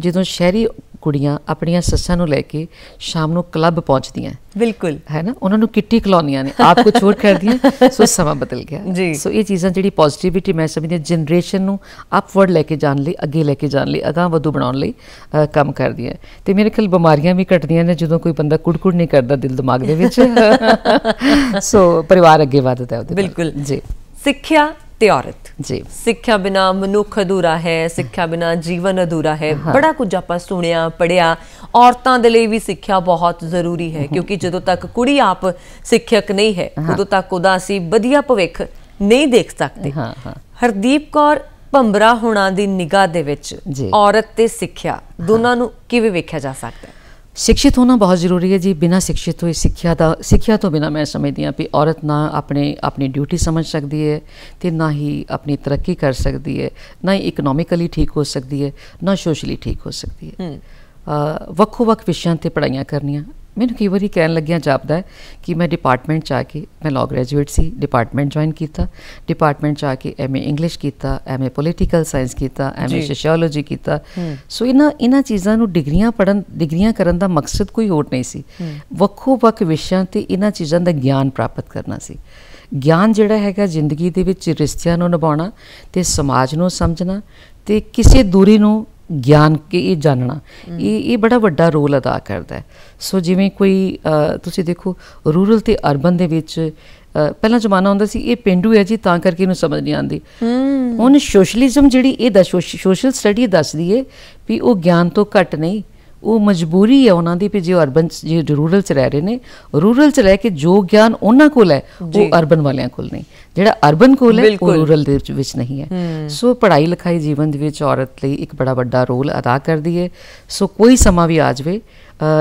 ਜਦੋਂ ਸ਼ਹਿਰੀ ਕੁੜੀਆਂ ਆਪਣੀਆਂ ਸੱਸਾਂ ਨੂੰ ਲੈ ਕੇ ਸ਼ਾਮ ਨੂੰ ਕਲੱਬ ਪਹੁੰਚਦੀਆਂ ਬਿਲਕੁਲ ਹੈ ਨਾ ਉਹਨਾਂ ਨੂੰ ਕਿੱਟੀ ਕਲੋਨੀਆਂ ਨੇ ਆਪ ਕੋ ਛੋੜ ਕਰਦੀਆਂ ਸੋ ਸਮਾਂ ਬਦਲ ਗਿਆ ਸੋ ਇਹ ਚੀਜ਼ਾਂ ਜਿਹੜੀ ਪੋਜ਼ਿਟਿਵਿਟੀ ਮੈਂ ਸਮਝਦੀ ਜਨਰੇਸ਼ਨ ਨੂੰ ਅਪਵਰਡ ਲੈ ਕੇ ਜਾਣ ਲਈ ਅੱਗੇ ਲੈ ਕੇ ਜਾਣ ਲਈ ਅਗਾ ਵਧੂ ਬਣਾਉਣ ਲਈ ਕੰਮ ਕਰਦੀ ਹੈ ਤੇ ਮੇਰੇ ਖਿਆਲ ਬਿਮਾਰੀਆਂ ਵੀ ਘਟਦੀਆਂ ਨੇ ਜਦੋਂ ਕੋਈ ਬੰਦਾ ਕੁੜਕੁੜ ਨਹੀਂ ਕਰਦਾ ਦਿਲ ਦਿਮਾਗ ਦੇ ਵਿੱਚ ਸੋ ਪਰਿਵਾਰ ਅੱਗੇ ਵਧਦਾ ਹੈ ਉਹਦੇ ਬਿਲਕੁਲ ਜੀ ਸਿੱਖਿਆ ਤੇ ਔਰਤ ਜੀ ਸਿੱਖਿਆ ਬਿਨਾ ਮਨੁੱਖ ਅਧੂਰਾ ਹੈ ਸਿੱਖਿਆ ਬਿਨਾ ਜੀਵਨ ਅਧੂਰਾ ਹੈ ਬੜਾ ਕੁਝ ਆਪਾਂ ਸੁਣਿਆ ਪੜਿਆ ਔਰਤਾਂ ਦੇ ਲਈ ਵੀ ਸਿੱਖਿਆ ਬਹੁਤ ਜ਼ਰੂਰੀ ਹੈ ਕਿਉਂਕਿ ਜਦੋਂ ਤੱਕ ਕੁੜੀ ਆਪ ਸਿੱਖਿਅਕ ਨਹੀਂ ਹੈ ਉਦੋਂ ਤੱਕ ਉਹਦਾ ਅਸੀਂ ਵਧੀਆ ਭਵਿੱਖ ਨਹੀਂ ਦੇਖ ਸਕਦੇ ਹਰਦੀਪ ਕੌਰ ਭੰਬਰਾ ਹੋਣਾ ਦੀ ਨਿਗਾਹ ਦੇ ਵਿੱਚ ਔਰਤ ਤੇ ਸਿੱਖਿਆ ਦੋਨਾਂ ਨੂੰ ਕਿਵੇਂ ਵੇਖਿਆ ਜਾ ਸਕਦਾ ਹੈ ਸਿੱਖਿਤ ਹੋਣਾ ਬਹੁਤ ਜ਼ਰੂਰੀ ਹੈ ਜੀ ਬਿਨਾ ਸਿੱਖਿਤ ਹੋਏ ਸਿੱਖਿਆ ਦਾ ਸਿੱਖਿਆ ਤੋਂ ਬਿਨਾ ਮੈਂ ਸਮਝਦੀ ਹਾਂ ਕਿ ਔਰਤ ਨਾ ਆਪਣੇ ਆਪਣੀ ਡਿਊਟੀ ਸਮਝ ਸਕਦੀ ਹੈ ਤੇ ਨਾ ਹੀ ਆਪਣੀ ਤਰੱਕੀ ਕਰ ਸਕਦੀ ਹੈ ਨਾ ਹੀ ਇਕਨੋਮਿਕਲੀ ਠੀਕ ਹੋ ਸਕਦੀ ਹੈ ਨਾ ਸੋਸ਼ਲੀ ਠੀਕ ਹੋ ਸਕਦੀ ਹੈ ਵੱਖ ਵੱਖ ਵਿਸ਼ਿਆਂ ਤੇ ਪੜਾਈਆਂ ਕਰਨੀਆਂ ਮੈਨੂੰ ਕਈ ਵਾਰੀ ਕਹਿਣ ਲੱਗਿਆ ਜਾਪਦਾ ਕਿ ਮੈਂ ਡਿਪਾਰਟਮੈਂਟ ਚ ਆ ਕੇ ਮੈਂ ਲਾਅ ਗ੍ਰੈਜੂਏਟ ਸੀ ਡਿਪਾਰਟਮੈਂਟ ਜੁਆਇਨ ਕੀਤਾ ਡਿਪਾਰਟਮੈਂਟ ਚ ਆ ਕੇ ਐਮਏ ਇੰਗਲਿਸ਼ ਕੀਤਾ ਐਮਏ ਪੋਲੀਟੀਕਲ ਸਾਇੰਸ ਕੀਤਾ ਐਮਏ ਸੋਸ਼ੀਓਲੋਜੀ ਕੀਤਾ ਸੋ ਇਹਨਾਂ ਇਹਨਾਂ ਚੀਜ਼ਾਂ ਨੂੰ ਡਿਗਰੀਆਂ ਪੜਨ ਡਿਗਰੀਆਂ ਕਰਨ ਦਾ ਮਕਸਦ ਕੋਈ ਹੋਰ ਨਹੀਂ ਸੀ ਵੱਖੋ ਵੱਖ ਵਿਸ਼ਿਆਂ ਤੇ ਇਹਨਾਂ ਚੀਜ਼ਾਂ ਦਾ ਗਿਆਨ ਪ੍ਰਾਪਤ ਕਰਨਾ ਸੀ ਗਿਆਨ ਜਿਹੜਾ ਹੈਗਾ ਜ਼ਿੰਦਗੀ ਦੇ ਵਿੱਚ ਰਿਸ਼ਤਿਆਂ ਨੂੰ ਨਿਭਾਉਣਾ ਤੇ ਸਮਾਜ ਨੂੰ ਸਮਝਣਾ ਤੇ ਕਿਸੇ ਦੂਰੀ ਨੂੰ ਗਿਆਨ ਕੀ ਇਹ ਜਾਣਨਾ ਇਹ ਇਹ ਬੜਾ ਵੱਡਾ ਰੋਲ ਅਦਾ ਕਰਦਾ ਸੋ ਜਿਵੇਂ ਕੋਈ ਤੁਸੀਂ ਦੇਖੋ ਰੂਰਲ ਤੇ ਅਰਬਨ ਦੇ ਵਿੱਚ ਪਹਿਲਾਂ ਜ਼ਮਾਨਾ ਹੁੰਦਾ ਸੀ ਇਹ ਪਿੰਡੂ ਹੈ ਜੀ ਤਾਂ ਕਰਕੇ ਇਹਨੂੰ ਸਮਝ ਨਹੀਂ ਆਉਂਦੀ ਹੁਣ ਸੋਸ਼ਲਿਜ਼ਮ ਜਿਹੜੀ ਇਹ ਦਾ ਸੋਸ਼ਲ ਸਟੱਡੀ ਦੱਸਦੀ ਏ ਵੀ ਉਹ ਗਿਆਨ ਤੋਂ ਘੱਟ ਨਹੀਂ ਉਹ ਮਜਬੂਰੀ ਹੈ ਉਹਨਾਂ ਦੀ ਵੀ ਜੇ ਅਰਬਨ ਜੇ ਰੂਰਲ ਚ ਰਹਿ ਰਹੇ ਨੇ ਰੂਰਲ ਚ ਰਹਿ ਕੇ ਜੋ ਗਿਆਨ ਉਹਨਾਂ ਕੋਲ ਹੈ ਉਹ ਅਰਬਨ ਵਾਲਿਆਂ ਕੋਲ ਨਹੀਂ ਜਿਹੜਾ ਅਰਬਨ ਕੋਲ ਹੈ ਉਹ ਰੂਰਲ ਦੇ ਵਿੱਚ ਨਹੀਂ ਹੈ ਸੋ ਪੜ੍ਹਾਈ ਲਿਖਾਈ ਜੀਵਨ ਦੇ ਵਿੱਚ ਔਰਤ ਲਈ ਇੱਕ ਬੜਾ ਵੱਡਾ ਰੋਲ ਅਦਾ ਕਰਦੀ ਹੈ ਸੋ ਕੋਈ ਸਮਾਂ ਵੀ ਆ ਜਾਵੇ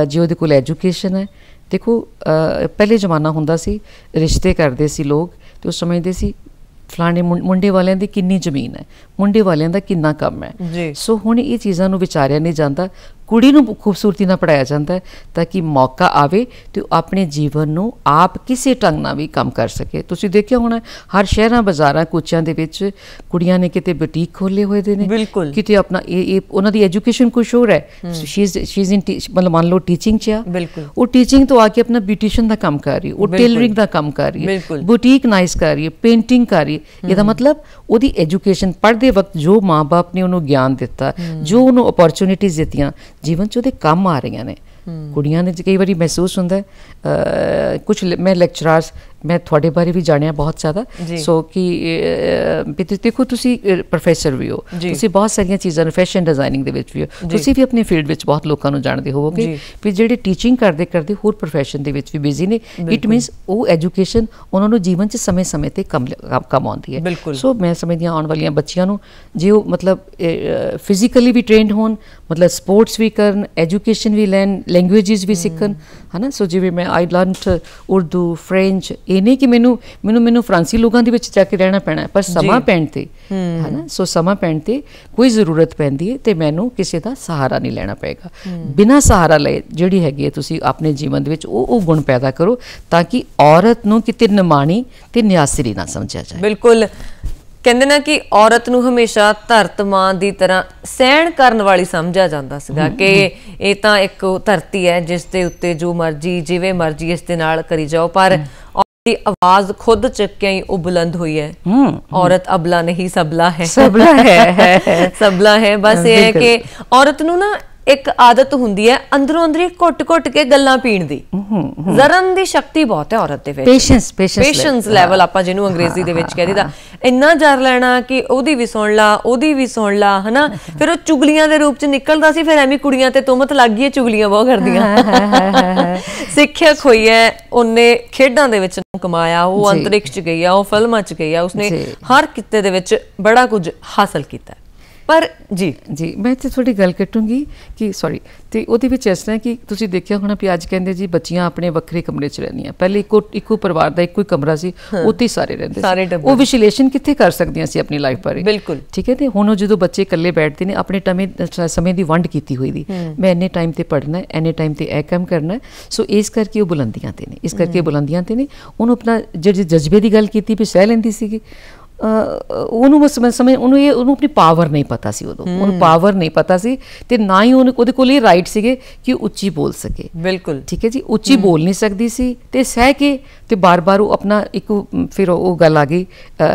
ਜੇ ਉਹਦੇ ਕੋਲ ਐਜੂਕੇਸ਼ਨ ਹੈ ਦੇਖੋ ਪਹਿਲੇ ਜ਼ਮਾਨਾ ਹੁੰਦਾ ਸੀ ਰਿਸ਼ਤੇ ਕਰਦੇ ਸੀ ਲੋਕ ਤੇ ਉਹ ਸਮਝਦੇ ਸੀ ਫਲਾਣੇ ਮੁੰਡੇ ਵਾਲਿਆਂ ਦੀ ਕਿੰਨੀ ਜ਼ਮੀਨ ਹੈ ਮੁੰਡੇ ਵਾਲਿਆਂ ਦਾ ਕਿੰਨਾ ਕੰਮ ਹੈ ਸੋ ਹੁਣ ਇਹ ਚੀਜ਼ਾਂ ਨੂੰ ਵਿਚਾਰਿਆ ਨਹੀਂ ਜਾਂਦਾ ਕੁੜੀ ਨੂੰ ਖੂਬਸੂਰਤੀ ਨਾਲ ਪੜਾਇਆ ਜਾਂਦਾ ਹੈ ਤਾਂ ਕਿ ਮੌਕਾ ਆਵੇ ਤੇ ਉਹ ਆਪਣੇ ਜੀਵਨ ਨੂੰ ਆਪ ਕਿਸੇ ਢੰਗ ਨਾਲ ਵੀ ਕੰਮ ਕਰ ਸਕੇ ਤੁਸੀਂ ਦੇਖਿਆ ਹੋਣਾ ਹਰ ਸ਼ਹਿਰਾਂ ਬਾਜ਼ਾਰਾਂ ਕੋਚਾਂ ਦੇ ਵਿੱਚ ਕੁੜੀਆਂ ਨੇ ਕਿਤੇ ਬੁਟੀਕ ਖੋਲੇ ਹੋਏ ਦੇ ਨੇ ਕਿਤੇ ਆਪਣਾ ਇਹ ਉਹਨਾਂ ਦੀ ਐਜੂਕੇਸ਼ਨ ਕੁਝ ਹੋਰ ਹੈ she is she is in ਮਤਲਬ ਮੰਨ ਲਓ ਟੀਚਿੰਗ ਚ ਉਹ ਟੀਚਿੰਗ ਤੋਂ ਆ ਕੇ ਆਪਣਾ ਬਿਊਟੀਸ਼ੀਅਨ ਦਾ ਕੰਮ ਕਰ ਰਹੀ ਉਹ ਟੇਲਰਿੰਗ ਦਾ ਕੰਮ ਕਰ ਰਹੀ ਬੁਟੀਕ ਨਾਈਸ ਕਰ ਰਹੀ ਪੇਂਟਿੰਗ ਕਰ ਰਹੀ ਇਹਦਾ ਮਤਲਬ ਉਹਦੀ ਐਜੂਕੇਸ਼ਨ ਪੜ੍ਹਦੇ ਵਕਤ ਜੋ ਮਾਪੇ ਨੇ ਉਹਨੂੰ ਗਿਆਨ ਦਿੱਤਾ ਜੋ ਉਹਨੂੰ ਓਪਰਚੁਨਿਟੀਆਂ ਦਿੱਤੀਆਂ ਜੀਵਨ 'ਚ ਉਹਦੇ ਕੰਮ ਆ ਰਹੀਆਂ ਨੇ ਕੁੜੀਆਂ ਨੇ ਕਈ ਵਾਰੀ ਮਹਿਸੂਸ ਹੁੰਦਾ ਕੁਝ ਮੈਂ ਲੈਕਚਰਰਸ ਮੈਂ ਤੁਹਾਡੇ ਬਾਰੇ ਵੀ ਜਾਣਿਆ ਬਹੁਤ ਜ਼ਿਆਦਾ ਸੋ ਕਿ ਦੇਖੋ ਤੁਸੀਂ ਪ੍ਰੋਫੈਸਰ ਵੀ ਹੋ ਤੁਸੀਂ ਬਹੁਤ ਸਾਰੀਆਂ ਚੀਜ਼ਾਂ ਫੈਸ਼ਨ ਡਿਜ਼ਾਈਨਿੰਗ ਦੇ ਵਿੱਚ ਵੀ ਹੋ ਤੁਸੀਂ ਵੀ ਆਪਣੇ ਫੀਲਡ ਵਿੱਚ ਬਹੁਤ ਲੋਕਾਂ ਨੂੰ ਜਾਣਦੇ ਹੋਵੋਗੇ ਵੀ ਜਿਹੜੇ ਟੀਚਿੰਗ ਕਰਦੇ ਕਰਦੇ ਹੋਰ ਪ੍ਰੋਫੈਸ਼ਨ ਦੇ ਵਿੱਚ ਵੀ ਬਿਜ਼ੀ ਨੇ ਇਟ ਮੀਨਸ ਉਹ ਐਜੂਕੇਸ਼ਨ ਉਹਨਾਂ ਨੂੰ ਜੀਵਨ 'ਚ ਸਮੇਂ-ਸਮੇਂ ਤੇ ਕੰਮ ਕੰਮ ਆਉਂਦੀ ਹੈ ਸੋ ਮੈਂ ਸਮਝਦੀ ਆਉਣ ਵਾਲੀਆਂ ਬੱਚੀਆਂ ਨੂੰ ਜੇ ਉਹ ਮਤਲਬ ਫਿਜ਼ੀਕਲੀ ਵੀ ਟ੍ਰੇਨਡ ਹੋਣ ਮਤਲਬ ਸਪੋਰਟਸ ਵੀ ਕਰਨ ਐਜੂਕੇਸ਼ਨ ਵੀ ਲੈਣ ਲੈਂਗੁਏਜਸ ਵੀ ਸਿੱਖਣ ਹਨਾ ਸੋ ਜਿਵੇਂ ਮੈਂ ਆਈ ਲਰਨਡ ਉਰਦੂ ਫ੍ਰੈਂਚ ਇਹ ਨਹੀਂ ਕਿ ਮੈਨੂੰ ਮੈਨੂੰ ਮੈਨੂੰ ਫਰਾਂਸੀ ਲੋਕਾਂ ਦੇ ਵਿੱਚ ਜਾ ਕੇ ਰਹਿਣਾ ਪੈਣਾ ਪਰ ਸਮਾਂ ਪੈਣ ਤੇ ਹਨਾ ਸੋ ਸਮਾਂ ਪੈਣ ਤੇ ਕੋਈ ਜ਼ਰੂਰਤ ਪੈਂਦੀ ਹੈ ਤੇ ਮੈਨੂੰ ਕਿਸੇ ਦਾ ਸਹਾਰਾ ਨਹੀਂ ਲੈਣਾ ਪਏਗਾ ਬਿਨਾਂ ਸਹਾਰਾ ਲਏ ਜਿਹੜੀ ਹੈਗੀ ਤੁਸੀਂ ਆਪਣੇ ਜੀਵਨ ਦੇ ਵਿੱਚ ਉਹ ਉਹ ਗੁਣ ਪੈਦਾ ਕਰੋ ਤਾਂ ਕਿ ਔਰਤ ਨੂੰ ਕਿਤੇ ਨਿਮਾਣੀ ਤੇ ਨਿਆਸਰੀ ਨਾ ਸਮਝਿਆ ਜਾਏ ਬਿਲਕੁਲ ਕਹਿੰਦੇ ਨਾ ਕਿ ਔਰਤ ਨੂੰ ਹਮੇਸ਼ਾ ਧਰਤ ਮਾਂ ਦੀ ਤਰ੍ਹਾਂ ਸਹਿਣ ਕਰਨ ਵਾਲੀ ਸਮਝਿਆ ਜਾਂਦਾ ਸੀਗਾ ਕਿ ਇਹ ਤਾਂ ਇੱਕ ਧਰਤੀ ਹੈ ਜਿਸ ਦੇ ਉੱਤੇ ਜੋ ਮਰਜ਼ੀ ਜਿਵੇਂ ਮਰਜ਼ੀ ਇਸ ਦੇ ਨਾਲ ਕਰੀ ਜਾਓ ਪਰ ਦੀ ਆਵਾਜ਼ ਖੁਦ ਚੱਕਿਆਂ ਉਹ ਬੁਲੰਦ ਹੋਈ ਹੈ ਔਰਤ ਅਬਲਾ ਨਹੀਂ ਸਬਲਾ ਹੈ ਸਬਲਾ ਹੈ ਸਬਲਾ ਹੈ ਬਸ ਇਹ ਹੈ ਕਿ ਔਰਤ ਨੂੰ ਨਾ ਇੱਕ ਆਦਤ ਹੁੰਦੀ ਹੈ ਅੰਦਰੋਂ ਅੰਦਰੀ ਘੁੱਟ-ਘੁੱਟ ਕੇ ਗੱਲਾਂ ਪੀਣ ਦੀ ਜ਼ਰਨ ਦੀ ਸ਼ਕਤੀ ਬਹੁਤ ਹੈ ਔਰਤ ਦੇ ਵਿੱਚ ਪੇਸ਼ੈਂਸ ਪੇਸ਼ੈਂਸ ਲੈਵਲ ਆਪਾਂ ਜਿਹਨੂੰ ਅੰਗਰੇਜ਼ੀ ਦੇ ਵਿੱਚ ਕਹਿੰਦੇ ਦਾ ਇੰਨਾ ਜਰ ਲੈਣਾ ਕਿ ਉਹਦੀ ਵੀ ਸੁਣ ਲਾ ਉਹਦੀ ਵੀ ਸੁਣ ਲਾ ਹਨਾ ਫਿਰ ਉਹ ਚੁਗਲੀਆਂ ਦੇ ਰੂਪ ਚ ਨਿਕਲਦਾ ਸੀ ਫਿਰ ਐਵੇਂ ਕੁੜੀਆਂ ਤੇ ਤੁਮਤ ਲੱਗ ਗਈ ਚੁਗਲੀਆਂ ਬਹੁਤ ਕਰਦੀਆਂ ਸਿੱਖਿਆ ਖੋਈ ਹੈ ਉਹਨੇ ਖੇਡਾਂ ਦੇ ਵਿੱਚ ਕਮਾਇਆ ਉਹ ਅੰਤਰਿਕਸ਼ ਚ ਗਈ ਆ ਉਹ ਫਿਲਮਾਂ ਚ ਗਈ ਆ ਉਸਨੇ ਹਰ ਕਿੱਤੇ ਦੇ ਵਿੱਚ ਬੜਾ ਕੁਝ ਹਾਸਲ ਕੀਤਾ ਪਰ ਜੀ ਜੀ ਮੈਂ ਇੱਥੇ ਥੋੜੀ ਗੱਲ ਕੱਟੂੰਗੀ ਕਿ ਸੌਰੀ ਤੇ ਉਹਦੇ ਵਿੱਚ ਇਸ ਤਰ੍ਹਾਂ ਕਿ ਤੁਸੀਂ ਦੇਖਿਆ ਹੋਣਾ ਕਿ ਅੱਜ ਕਹਿੰਦੇ ਜੀ ਬੱਚੀਆਂ ਆਪਣੇ ਵੱਖਰੇ ਕਮਰੇ 'ਚ ਰਹਿੰਦੀਆਂ ਪਹਿਲੇ ਇੱਕੋ ਇੱਕੋ ਪਰਿਵਾਰ ਦਾ ਇੱਕੋ ਹੀ ਕਮਰਾ ਸੀ ਉੱਥੇ ਸਾਰੇ ਰਹਿੰਦੇ ਸੀ ਉਹ ਵਿਸ਼ਲੇਸ਼ਣ ਕਿੱਥੇ ਕਰ ਸਕਦੀਆਂ ਸੀ ਆਪਣੀ ਲਾਈਫ ਬਾਰੇ ਬਿਲਕੁਲ ਠੀਕ ਹੈ ਤੇ ਹੁਣ ਉਹ ਜਦੋਂ ਬੱਚੇ ਇਕੱਲੇ ਬੈਠਦੇ ਨੇ ਆਪਣੇ ਟਮੇ ਸਮੇਂ ਦੀ ਵੰਡ ਕੀਤੀ ਹੋਈ ਦੀ ਮੈਂ ਐਨੇ ਟਾਈਮ ਤੇ ਪੜਨਾ ਹੈ ਐਨੇ ਟਾਈਮ ਤੇ ਇਹ ਕੰਮ ਕਰਨਾ ਸੋ ਇਸ ਕਰਕੇ ਉਹ ਬੁਲੰਦੀਆਂ ਤੇ ਨੇ ਇਸ ਕਰਕੇ ਬੁਲੰਦੀਆਂ ਤੇ ਨੇ ਉਹਨੂੰ ਆਪਣਾ ਜਿਹੜੇ ਜਜ਼ਬੇ ਦੀ ਗੱਲ ਕੀਤੀ ਵੀ ਸਹਿ ਲੈਂਦੀ ਸੀਗੀ ਉਹਨੂੰ ਮੈਂ ਸਮਝ ਉਹਨੂੰ ਇਹ ਉਹਨੂੰ ਆਪਣੀ ਪਾਵਰ ਨਹੀਂ ਪਤਾ ਸੀ ਉਦੋਂ ਉਹਨੂੰ ਪਾਵਰ ਨਹੀਂ ਪਤਾ ਸੀ ਤੇ ਨਾ ਹੀ ਉਹਨੂੰ ਉਹਦੇ ਕੋਲ ਇਹ ਰਾਈਟ ਸੀਗੇ ਕਿ ਉੱਚੀ ਬੋਲ ਸਕੇ ਬਿਲਕੁਲ ਠੀਕ ਹੈ ਜੀ ਉੱਚੀ ਬੋਲ ਨਹੀਂ ਸਕਦੀ ਸੀ ਤੇ ਸਹਿ ਕੇ ਤੇ ਬਾਰ-ਬਾਰ ਉਹ ਆਪਣਾ ਇੱਕ ਫਿਰ ਉਹ ਗੱਲ ਆ ਗਈ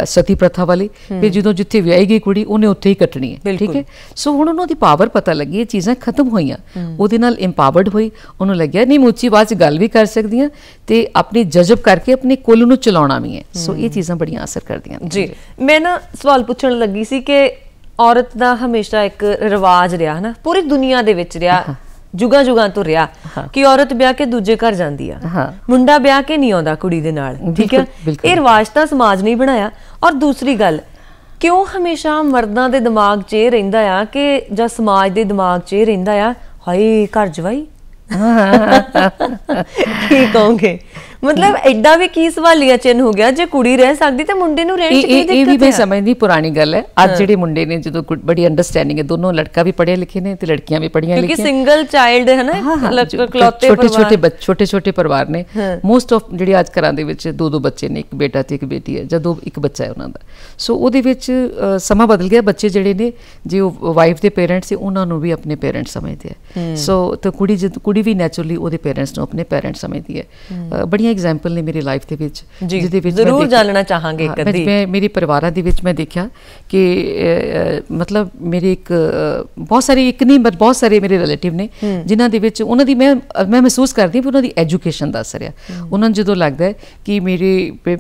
ਸਤੀ ਪ੍ਰਥਾ ਵਾਲੀ ਕਿ ਜਦੋਂ ਜਿੱਥੇ ਵਿਆਹੀ ਗਈ ਕੁੜੀ ਉਹਨੇ ਉੱਥੇ ਹੀ ਕੱਟਣੀ ਹੈ ਠੀਕ ਹੈ ਸੋ ਹੁਣ ਉਹਨਾਂ ਦੀ ਪਾਵਰ ਪਤਾ ਲੱਗੀ ਇਹ ਚੀਜ਼ਾਂ ਖਤਮ ਹੋਈਆਂ ਉਹਦੇ ਨਾਲ ਇੰਪਾਵਰਡ ਹੋਈ ਉਹਨੂੰ ਲੱਗਿਆ ਨਹੀਂ ਮੂਚੀ ਬਾਜ਼ ਗੱਲ ਵੀ ਕਰ ਸਕਦੀਆਂ ਤੇ ਆਪਣੀ ਜਜ਼ਬ ਕਰਕੇ ਆਪਣੇ ਕੁੱਲ ਨੂੰ ਚਲਾਉਣਾ ਵੀ ਹੈ ਸੋ ਇਹ ਚੀਜ਼ਾਂ ਬੜੀਆਂ ਅਸਰ ਕਰਦੀਆਂ ਜੀ ਮੈਂ ਨਾ ਸਵਾਲ ਪੁੱਛਣ ਲੱਗੀ ਸੀ ਕਿ ਔਰਤ ਦਾ ਹਮੇਸ਼ਾ ਇੱਕ ਰਿਵਾਜ ਰਿਹਾ ਹਨਾ ਪੂਰੀ ਦੁਨੀਆ ਦੇ ਵਿੱਚ ਰਿਹਾ ਜੁਗਾ ਜੁਗਾ ਤੋਂ ਰਿਹਾ ਕਿ ਔਰਤ ਵਿਆਹ ਕੇ ਦੂਜੇ ਘਰ ਜਾਂਦੀ ਆ ਮੁੰਡਾ ਵਿਆਹ ਕੇ ਨਹੀਂ ਆਉਂਦਾ ਕੁੜੀ ਦੇ ਨਾਲ ਠੀਕ ਹੈ ਇਹ ਰਿਵਾਜ ਤਾਂ ਸਮਾਜ ਨੇ ਬਣਾਇਆ ਔਰ ਦੂਸਰੀ ਗੱਲ ਕਿਉਂ ਹਮੇਸ਼ਾ ਮਰਦਾਂ ਦੇ ਦਿਮਾਗ 'ਚ ਇਹ ਰਹਿੰਦਾ ਆ ਕਿ ਜਾਂ ਸਮਾਜ ਦੇ ਦਿਮਾਗ 'ਚ ਇਹ ਰਹਿੰਦਾ ਆ ਹਾਏ ਘਰ ਜਵਾਈ ਕੀ ਕਹੋਗੇ ਮਤਲਬ ਐਡਾ ਵੀ ਕੀ ਸਵਾਲੀਆ ਚਿੰਨ ਹੋ ਗਿਆ ਜੇ ਕੁੜੀ ਰਹਿ ਸਕਦੀ ਤੇ ਮੁੰਡੇ ਨੂੰ ਰਹਿਣ ਚ ਕੀ ਦਿੱਕਤ ਹੈ ਇਹ ਵੀ ਮੈਂ ਸਮਝਦੀ ਪੁਰਾਣੀ ਗੱਲ ਹੈ ਅੱਜ ਜਿਹੜੇ ਮੁੰਡੇ ਨੇ ਜਦੋਂ ਬੜੀ ਅੰਡਰਸਟੈਂਡਿੰਗ ਹੈ ਦੋਨੋਂ ਲੜਕਾ ਵੀ ਪੜਿਆ ਲਿਖੇ ਨੇ ਤੇ ਲੜਕੀਆਂ ਵੀ ਪੜੀਆਂ ਲਿਖੀਆਂ ਕਿਉਂਕਿ ਸਿੰਗਲ ਚਾਈਲਡ ਹੈ ਨਾ ਕਲੌਤੇ ਛੋਟੇ ਛੋਟੇ ਬੱਚੇ ਛੋਟੇ ਛੋਟੇ ਪਰਿਵਾਰ ਨੇ ਮੋਸਟ ਆਫ ਜਿਹੜੇ ਅੱਜ ਘਰਾਂ ਦੇ ਵਿੱਚ ਦੋ ਦੋ ਬੱਚੇ ਨੇ ਇੱਕ ਬੇਟਾ ਤੇ ਇੱਕ ਬੇਟੀ ਹੈ ਜਦੋਂ ਇੱਕ ਬੱਚਾ ਹੈ ਉਹਨਾਂ ਦਾ ਸੋ ਉਹਦੇ ਵਿੱਚ ਸਮਾਂ ਬਦਲ ਗਿਆ ਬੱਚੇ ਜਿਹੜੇ ਨੇ ਜੇ ਉਹ ਵਾਈਫ ਦੇ ਪੇਰੈਂਟਸ ਸੀ ਉਹਨਾਂ ਨੂੰ ਵੀ ਆਪਣੇ ਪੇਰੈਂਟਸ ਸਮਝਦੇ ਆ ਸੋ ਤੇ ਕੁੜੀ ਜਦ ਕੁੜੀ ਵੀ ਨੇਚਰਲੀ ਉਹਦੇ ਪੇਰੈਂਟਸ ਨੂੰ ਆਪਣੇ ਪੇਰੈਂਟਸ ਸਮਝਦੀ ਹੈ ਬੜੀ ਕਿੰਨੀਆਂ ਐਗਜ਼ਾਮਪਲ ਨੇ ਮੇਰੀ ਲਾਈਫ ਦੇ ਵਿੱਚ ਜਿਹਦੇ ਵਿੱਚ ਜ਼ਰੂਰ ਜਾਣਨਾ ਚਾਹਾਂਗੇ ਇੱਕ ਅੱਧੀ ਮੈਂ ਮੇਰੀ ਪਰਿਵਾਰਾਂ ਦੇ ਵਿੱਚ ਮੈਂ ਦੇਖਿਆ ਕਿ ਮਤਲਬ ਮੇਰੇ ਇੱਕ ਬਹੁਤ ਸਾਰੇ ਇੱਕ ਨਹੀਂ ਬਸ ਬਹੁਤ ਸਾਰੇ ਮੇਰੇ ਰਿਲੇਟਿਵ ਨੇ ਜਿਨ੍ਹਾਂ ਦੇ ਵਿੱਚ ਉਹਨਾਂ ਦੀ ਮੈਂ ਮੈਂ ਮਹਿਸੂਸ ਕਰਦੀ ਹਾਂ ਕਿ ਉਹਨਾਂ ਦੀ ਐਜੂਕੇਸ਼ਨ ਅਸਰ ਹੈ ਉਹਨਾਂ ਨੂੰ ਜਦੋਂ ਲੱਗਦਾ ਹੈ ਕਿ ਮੇਰੇ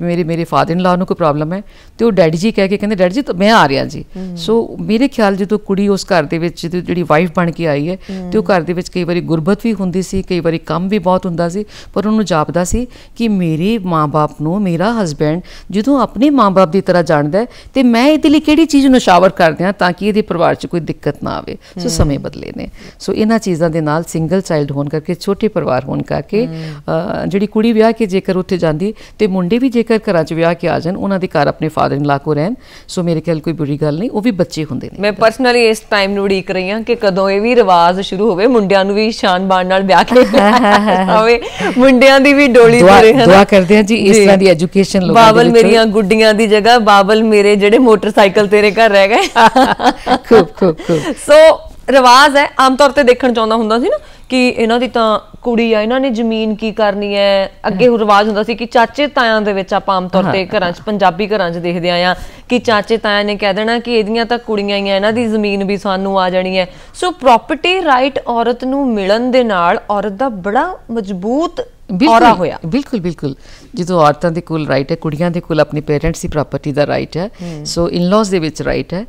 ਮੇਰੇ ਮੇਰੇ ਫਾਦਰ ਇਨ ਲਾ ਨੂੰ ਕੋਈ ਪ੍ਰੋਬਲਮ ਹੈ ਤੇ ਉਹ ਡੈਡੀ ਜੀ ਕਹਿ ਕੇ ਕਹਿੰਦੇ ਡੈਡੀ ਜੀ ਮੈਂ ਆ ਰਿਹਾ ਜੀ ਸੋ ਮੇਰੇ ਖਿਆਲ ਜਦੋਂ ਕੁੜੀ ਉਸ ਘਰ ਦੇ ਵਿੱਚ ਜਿਹੜੀ ਵਾਈਫ ਬਣ ਕੇ ਆਈ ਹੈ ਤੇ ਉਹ ਘਰ ਦੇ ਵਿੱਚ ਕਈ ਵਾਰੀ ਗੁਰਬਤ ਵੀ ਹੁੰਦੀ ਸੀ ਕਈ ਵਾਰੀ ਕੰਮ ਵੀ ਬਹੁਤ ਹੁੰਦਾ ਸੀ ਪਰ ਉਹਨੂੰ ਜਾਪਦਾ ਸੀ ਕਿ ਮੇਰੇ ਮਾਪੇ ਨੂੰ ਮੇਰਾ ਹਸਬੰਡ ਜਦੋਂ ਆਪਣੇ ਮਾਪੇ ਦੀ ਤਰ੍ਹਾਂ ਜਾਣਦਾ ਤੇ ਮੈਂ ਇਹਦੇ ਲਈ ਕਿਹੜੀ ਚੀਜ਼ ਨੂੰ ਸ਼ਾਵਰ ਕਰਦੇ ਆ ਤਾਂ ਕਿ ਇਹਦੇ ਪਰਿਵਾਰ 'ਚ ਕੋਈ ਦਿੱਕਤ ਨਾ ਆਵੇ ਸੋ ਸਮੇਂ ਬਦਲੇ ਨੇ ਸੋ ਇਹਨਾਂ ਚੀਜ਼ਾਂ ਦੇ ਨਾਲ ਸਿੰਗਲ ਚਾਈਲਡ ਹੋਣ ਕਰਕੇ ਛੋਟੇ ਪਰਿਵਾਰ ਹੋਣ ਕਰਕੇ ਜਿਹੜੀ ਕੁੜੀ ਵਿਆਹ ਕੇ ਜੇਕਰ ਉੱਥੇ ਜਾਂਦੀ ਤੇ ਮੁੰਡੇ ਵੀ ਜੇਕਰ ਘਰਾਂ 'ਚ ਵਿਆਹ ਕੇ ਆ ਜਾਣ ਉਹਨਾਂ ਦੇ ਘਰ ਆਪਣੇ ਫਾਦਰ ਇਨ ਲਾ ਕੋ ਰਹਿਣ ਸੋ ਮੇਰੇ ਖਿਆਲ ਕੋਈ ਬੁਰੀ ਗੱਲ ਨਹੀਂ ਉਹ ਵੀ ਬੱਚੇ ਹੁੰਦੇ ਨੇ ਮੈਂ ਪਰਸਨਲੀ ਇਸ ਟਾਈਮ ਨੂੰ ਉਡੀਕ ਰਹੀ ਹਾਂ ਕਿ ਕਦੋਂ ਇਹ ਵੀ ਰਿਵਾਜ ਸ਼ੁਰੂ ਹੋਵੇ ਮੁੰਡਿਆਂ ਨੂੰ ਵੀ ਸ਼ਾਨ ਬਾਣ ਨਾਲ ਵਿਆਹ ਕੇ ਆਵੇ ਮੁੰਡਿਆਂ ਦੀ ਵੀ ਡੋਲੀ ਦੁਆ ਦੁਆ ਕਰਦੇ ਹਾਂ ਜੀ ਇਸ ਤਰ੍ਹਾਂ ਦੀ ਐਜੂਕੇਸ਼ਨ ਲੋਕਾਂ ਦੇ ਬਾਬਲ ਮੇਰੀਆਂ ਗੁੱਡੀਆਂ ਦੀ ਜਗ੍ਹਾ ਬਾਬਲ ਮੇਰੇ ਜਿਹੜੇ ਮੋਟਰਸਾਈਕਲ ਤੇਰੇ ਘਰ ਰਹਿ ਗਏ ਖੂਬ ਖੂਬ ਖੂਬ ਸੋ ਰਿਵਾਜ ਹੈ ਆਮ ਤੌਰ ਤੇ ਦੇਖਣ ਚਾਹੁੰਦਾ ਹੁੰਦਾ ਸੀ ਨਾ ਕਿ ਇਹਨਾਂ ਦੀ ਤਾਂ ਕੁੜੀ ਆ ਇਹਨਾਂ ਨੇ ਜ਼ਮੀਨ ਕੀ ਕਰਨੀ ਹੈ ਅੱਗੇ ਉਹ ਰਿਵਾਜ ਹੁੰਦਾ ਸੀ ਕਿ ਚਾਚੇ ਤਾਇਆਂ ਦੇ ਵਿੱਚ ਆਪਾਂ ਆਮ ਤੌਰ ਤੇ ਘਰਾਂ 'ਚ ਪੰਜਾਬੀ ਘਰਾਂ 'ਚ ਦੇਖਦੇ ਆਇਆ ਕਿ ਚਾਚੇ ਤਾਇਆਂ ਨੇ ਕਹਿ ਦੇਣਾ ਕਿ ਇਹਦੀਆਂ ਤਾਂ ਕੁੜੀਆਂ ਹੀ ਆ ਇਹਨਾਂ ਦੀ ਜ਼ਮੀਨ ਵੀ ਸਾਨੂੰ ਆ ਜਾਣੀ ਹੈ ਸੋ ਪ੍ਰਾਪਰਟੀ ਰਾਈਟ ਔਰਤ ਨੂੰ ਮਿਲਣ ਦੇ ਨਾਲ ਔਰਤ ਦਾ ਬੜਾ ਮਜ਼ਬੂਤ ਔਰਾ ਹੋਇਆ ਬਿਲਕੁਲ ਬਿਲਕੁਲ ਜਦੋਂ ਔਰਤਾਂ ਦੇ ਕੋਲ ਰਾਈਟ ਹੈ ਕੁੜੀਆਂ ਦੇ ਕੋਲ ਆਪਣੇ ਪੇਰੈਂਟਸ ਦੀ ਪ੍ਰਾਪਰਟੀ ਦਾ ਰਾਈਟ ਹੈ ਸੋ ਇਨ-ਲॉज ਦੇ ਵਿੱਚ ਰਾਈਟ ਹੈ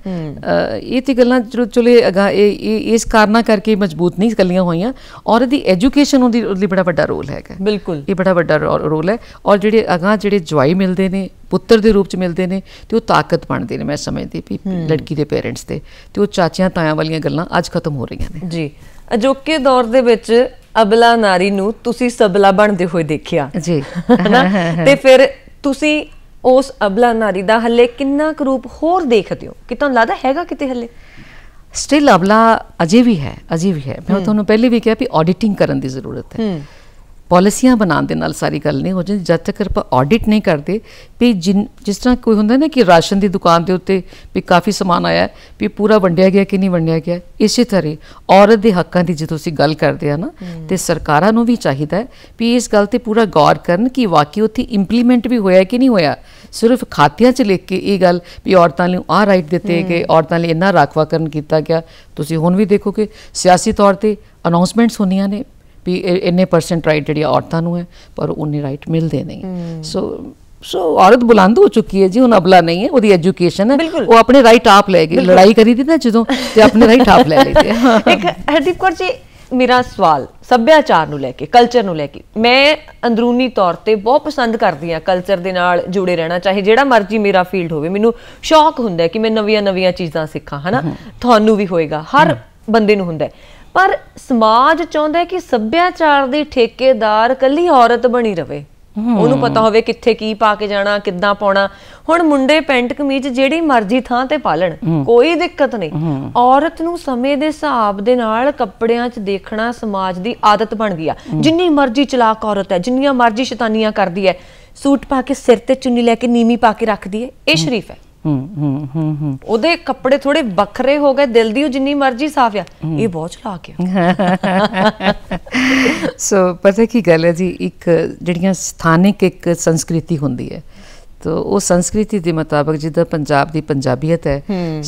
ਇਹ ਤੇ ਗੱਲਾਂ ਜਦੋਂ ਚਲੇ ਅਗਾ ਇਹ ਇਸ ਕਾਰਨਾ ਕਰਕੇ ਮਜ਼ਬੂਤ ਨਹੀਂ ਕੱਲੀਆਂ ਹੋਈਆਂ ਔਰ ਦੀ ਐਜੂਕੇਸ਼ਨ ਉਹਦੀ ਉਹਦੀ ਬੜਾ ਵੱਡਾ ਰੋਲ ਹੈਗਾ ਬਿਲਕੁਲ ਇਹ ਬੜਾ ਵੱਡਾ ਰੋਲ ਹੈ ਔਰ ਜਿਹੜੇ ਅਗਾ ਜਿਹੜੇ ਜਵਾਈ ਮਿਲਦੇ ਨੇ ਪੁੱਤਰ ਦੇ ਰੂਪ ਚ ਮਿਲਦੇ ਨੇ ਤੇ ਉਹ ਤਾਕਤ ਬਣਦੇ ਨੇ ਮੈਂ ਸਮਝਦੀ ਵੀ ਲੜਕੀ ਦੇ ਪੇਰੈਂਟਸ ਤੇ ਤੇ ਉਹ ਚਾਚਿਆਂ ਤਾਇਆਂ ਵਾਲੀਆਂ ਗੱਲਾਂ ਅੱਜ ਖਤਮ ਹੋ ਰਹੀਆਂ ਨੇ ਜੀ ਅਜੋਕੇ ਦੌਰ ਦੇ ਵਿੱਚ ਅਬਲਾ ਨਾਰੀ ਨੂੰ ਤੁਸੀਂ ਸਬਲਾ ਬਣਦੇ ਹੋਏ ਦੇਖਿਆ ਜੀ ਹੈਨਾ ਤੇ ਫਿਰ ਤੁਸੀਂ ਉਸ ਅਬਲਾ ਨਾਰੀ ਦਾ ਹੱਲੇ ਕਿੰਨਾ ਕੁ ਰੂਪ ਹੋਰ ਦੇਖਦੇ ਹੋ ਕਿ ਤੁਹਾਨੂੰ ਲੱਗਦਾ ਹੈਗਾ ਕਿਤੇ ਹੱਲੇ ਸਟਿਲ ਅਬਲਾ ਅਜੇ ਵੀ ਹੈ ਅਜੇ ਵੀ ਹੈ ਮੈਂ ਤੁਹਾਨੂੰ ਪਹਿਲੇ ਵੀ ਕਿਹਾ ਵੀ ਆਡੀਟਿੰਗ ਕਰਨ ਦੀ ਜ਼ਰੂਰਤ ਹੈ ਪਾਲਿਸੀਆਂ ਬਣਾਉਣ ਦੇ ਨਾਲ ਸਾਰੀ ਗੱਲ ਨਹੀਂ ਹੋ ਜਾਂਦੀ ਜਦ ਤੱਕ ਆਪਾਂ ਆਡਿਟ ਨਹੀਂ ਕਰਦੇ ਵੀ ਜਿਸ ਤਰ੍ਹਾਂ ਕੋਈ ਹੁੰਦਾ ਨਾ ਕਿ ਰਾਸ਼ਨ ਦੀ ਦੁਕਾਨ ਦੇ ਉੱਤੇ ਵੀ ਕਾਫੀ ਸਮਾਨ ਆਇਆ ਵੀ ਪੂਰਾ ਵੰਡਿਆ ਗਿਆ ਕਿ ਨਹੀਂ ਵੰਡਿਆ ਗਿਆ ਇਸੇ ਤਰ੍ਹਾਂ ਔਰਤ ਦੇ ਹੱਕਾਂ ਦੀ ਜਦੋਂ ਅਸੀਂ ਗੱਲ ਕਰਦੇ ਆ ਨਾ ਤੇ ਸਰਕਾਰਾਂ ਨੂੰ ਵੀ ਚਾਹੀਦਾ ਹੈ ਵੀ ਇਸ ਗੱਲ ਤੇ ਪੂਰਾ ਗੌਰ ਕਰਨ ਕਿ ਵਾਕਈ ਉੱਥੇ ਇੰਪਲੀਮੈਂਟ ਵੀ ਹੋਇਆ ਕਿ ਨਹੀਂ ਹੋਇਆ ਸਿਰਫ ਖਾਤਿਆਂ 'ਚ ਲਿਖ ਕੇ ਇਹ ਗੱਲ ਵੀ ਔਰਤਾਂ ਨੂੰ ਆ ਰਾਈਟ ਦਿੱਤੇ ਗਏ ਔਰਤਾਂ ਲਈ ਇੰਨਾ ਰਾਖਵਾਕਰਨ ਕੀਤਾ ਗਿਆ ਤੁਸੀਂ ਹੁਣ ਵੀ ਦੇਖੋ ਕਿ ਸਿਆਸੀ ਤੌਰ ਤੇ ਅਨਾਉਂਸਮੈਂਟਸ ਹੁੰਨੀਆਂ ਨੇ ਵੀ ਇੰਨੇ ਪਰਸੈਂਟ ਰਾਈਟ ਜਿਹੜੀ ਔਰਤਾਂ ਨੂੰ ਹੈ ਪਰ ਉਹਨੇ ਰਾਈਟ ਮਿਲਦੇ ਨਹੀਂ ਸੋ ਸੋ ਔਰਤ ਬੁਲੰਦ ਹੋ ਚੁੱਕੀ ਹੈ ਜੀ ਹੁਣ ਅਬਲਾ ਨਹੀਂ ਹੈ ਉਹਦੀ ਐਜੂਕੇਸ਼ਨ ਹੈ ਉਹ ਆਪਣੇ ਰਾਈਟ ਆਪ ਲੈ ਗਈ ਲੜਾਈ ਕਰੀ ਦਿੱਤੀ ਨਾ ਜਦੋਂ ਤੇ ਆਪਣੇ ਰਾਈਟ ਆਪ ਲੈ ਲਈ ਤੇ ਇੱਕ ਹਰਦੀਪ ਕੌਰ ਜੀ ਮੇਰਾ ਸਵਾਲ ਸੱਭਿਆਚਾਰ ਨੂੰ ਲੈ ਕੇ ਕਲਚਰ ਨੂੰ ਲੈ ਕੇ ਮੈਂ ਅੰਦਰੂਨੀ ਤੌਰ ਤੇ ਬਹੁਤ ਪਸੰਦ ਕਰਦੀ ਆ ਕਲਚਰ ਦੇ ਨਾਲ ਜੁੜੇ ਰਹਿਣਾ ਚਾਹੇ ਜਿਹੜਾ ਮਰਜ਼ੀ ਮੇਰਾ ਫੀਲਡ ਹੋਵੇ ਮੈਨੂੰ ਸ਼ੌਕ ਹੁੰਦਾ ਕਿ ਮੈਂ ਨਵੀਆਂ ਨਵੀਆਂ ਚੀਜ਼ਾਂ ਸਿੱਖਾਂ ਹਨਾ ਤੁਹਾਨੂੰ ਵੀ ਹੋਏਗਾ ਹਰ ਬੰਦੇ ਨੂੰ ਹੁੰਦਾ ਹੈ ਪਰ ਸਮਾਜ ਚਾਹੁੰਦਾ ਕਿ ਸੱਭਿਆਚਾਰ ਦੀ ਠੇਕੇਦਾਰ ਕੱਲੀ ਔਰਤ ਬਣੀ ਰਵੇ ਉਹਨੂੰ ਪਤਾ ਹੋਵੇ ਕਿੱਥੇ ਕੀ ਪਾ ਕੇ ਜਾਣਾ ਕਿੱਦਾਂ ਪਾਉਣਾ ਹੁਣ ਮੁੰਡੇ ਪੈਂਟ ਕਮੀਜ਼ ਜਿਹੜੀ ਮਰਜ਼ੀ ਥਾਂ ਤੇ ਪਾ ਲੈਣ ਕੋਈ ਦਿੱਕਤ ਨਹੀਂ ਔਰਤ ਨੂੰ ਸਮੇਂ ਦੇ ਹਿਸਾਬ ਦੇ ਨਾਲ ਕੱਪੜਿਆਂ 'ਚ ਦੇਖਣਾ ਸਮਾਜ ਦੀ ਆਦਤ ਬਣ ਗਈ ਆ ਜਿੰਨੀ ਮਰਜ਼ੀ ਚਲਾਕ ਔਰਤ ਹੈ ਜਿੰਨੀਆਂ ਮਰਜ਼ੀ ਸ਼ੈਤਾਨੀਆਂ ਕਰਦੀ ਹੈ ਸੂਟ ਪਾ ਕੇ ਸਿਰ ਤੇ ਚੁੰਨੀ ਲੈ ਕੇ ਨੀਵੀਂ ਪਾ ਕੇ ਰੱਖਦੀ ਹੈ ਇਹ ਸ਼ਰੀਫ ਹੈ ਹੂੰ ਹੂੰ ਹੂੰ ਹੂੰ ਉਹਦੇ ਕੱਪੜੇ ਥੋੜੇ ਵੱਖਰੇ ਹੋ ਗਏ ਦਿਲ ਦੀ ਉਹ ਜਿੰਨੀ ਮਰਜ਼ੀ ਸਾਫ਼ ਆ ਇਹ ਬਹੁਤ ਚਲਾ ਕੇ ਸੋ ਪਤਾ ਕੀ ਗੱਲ ਹੈ ਜੀ ਇੱਕ ਜਿਹੜੀਆਂ ਸਥਾਨਿਕ ਇੱਕ ਸੰਸਕ੍ਰਿਤੀ ਹੁੰਦੀ ਹੈ ਤੋ ਉਹ ਸੰਸਕ੍ਰਿਤੀ ਦੇ ਮੁਤਾਬਕ ਜਿੱਦਾਂ ਪੰਜਾਬ ਦੀ ਪੰਜਾਬੀਅਤ ਹੈ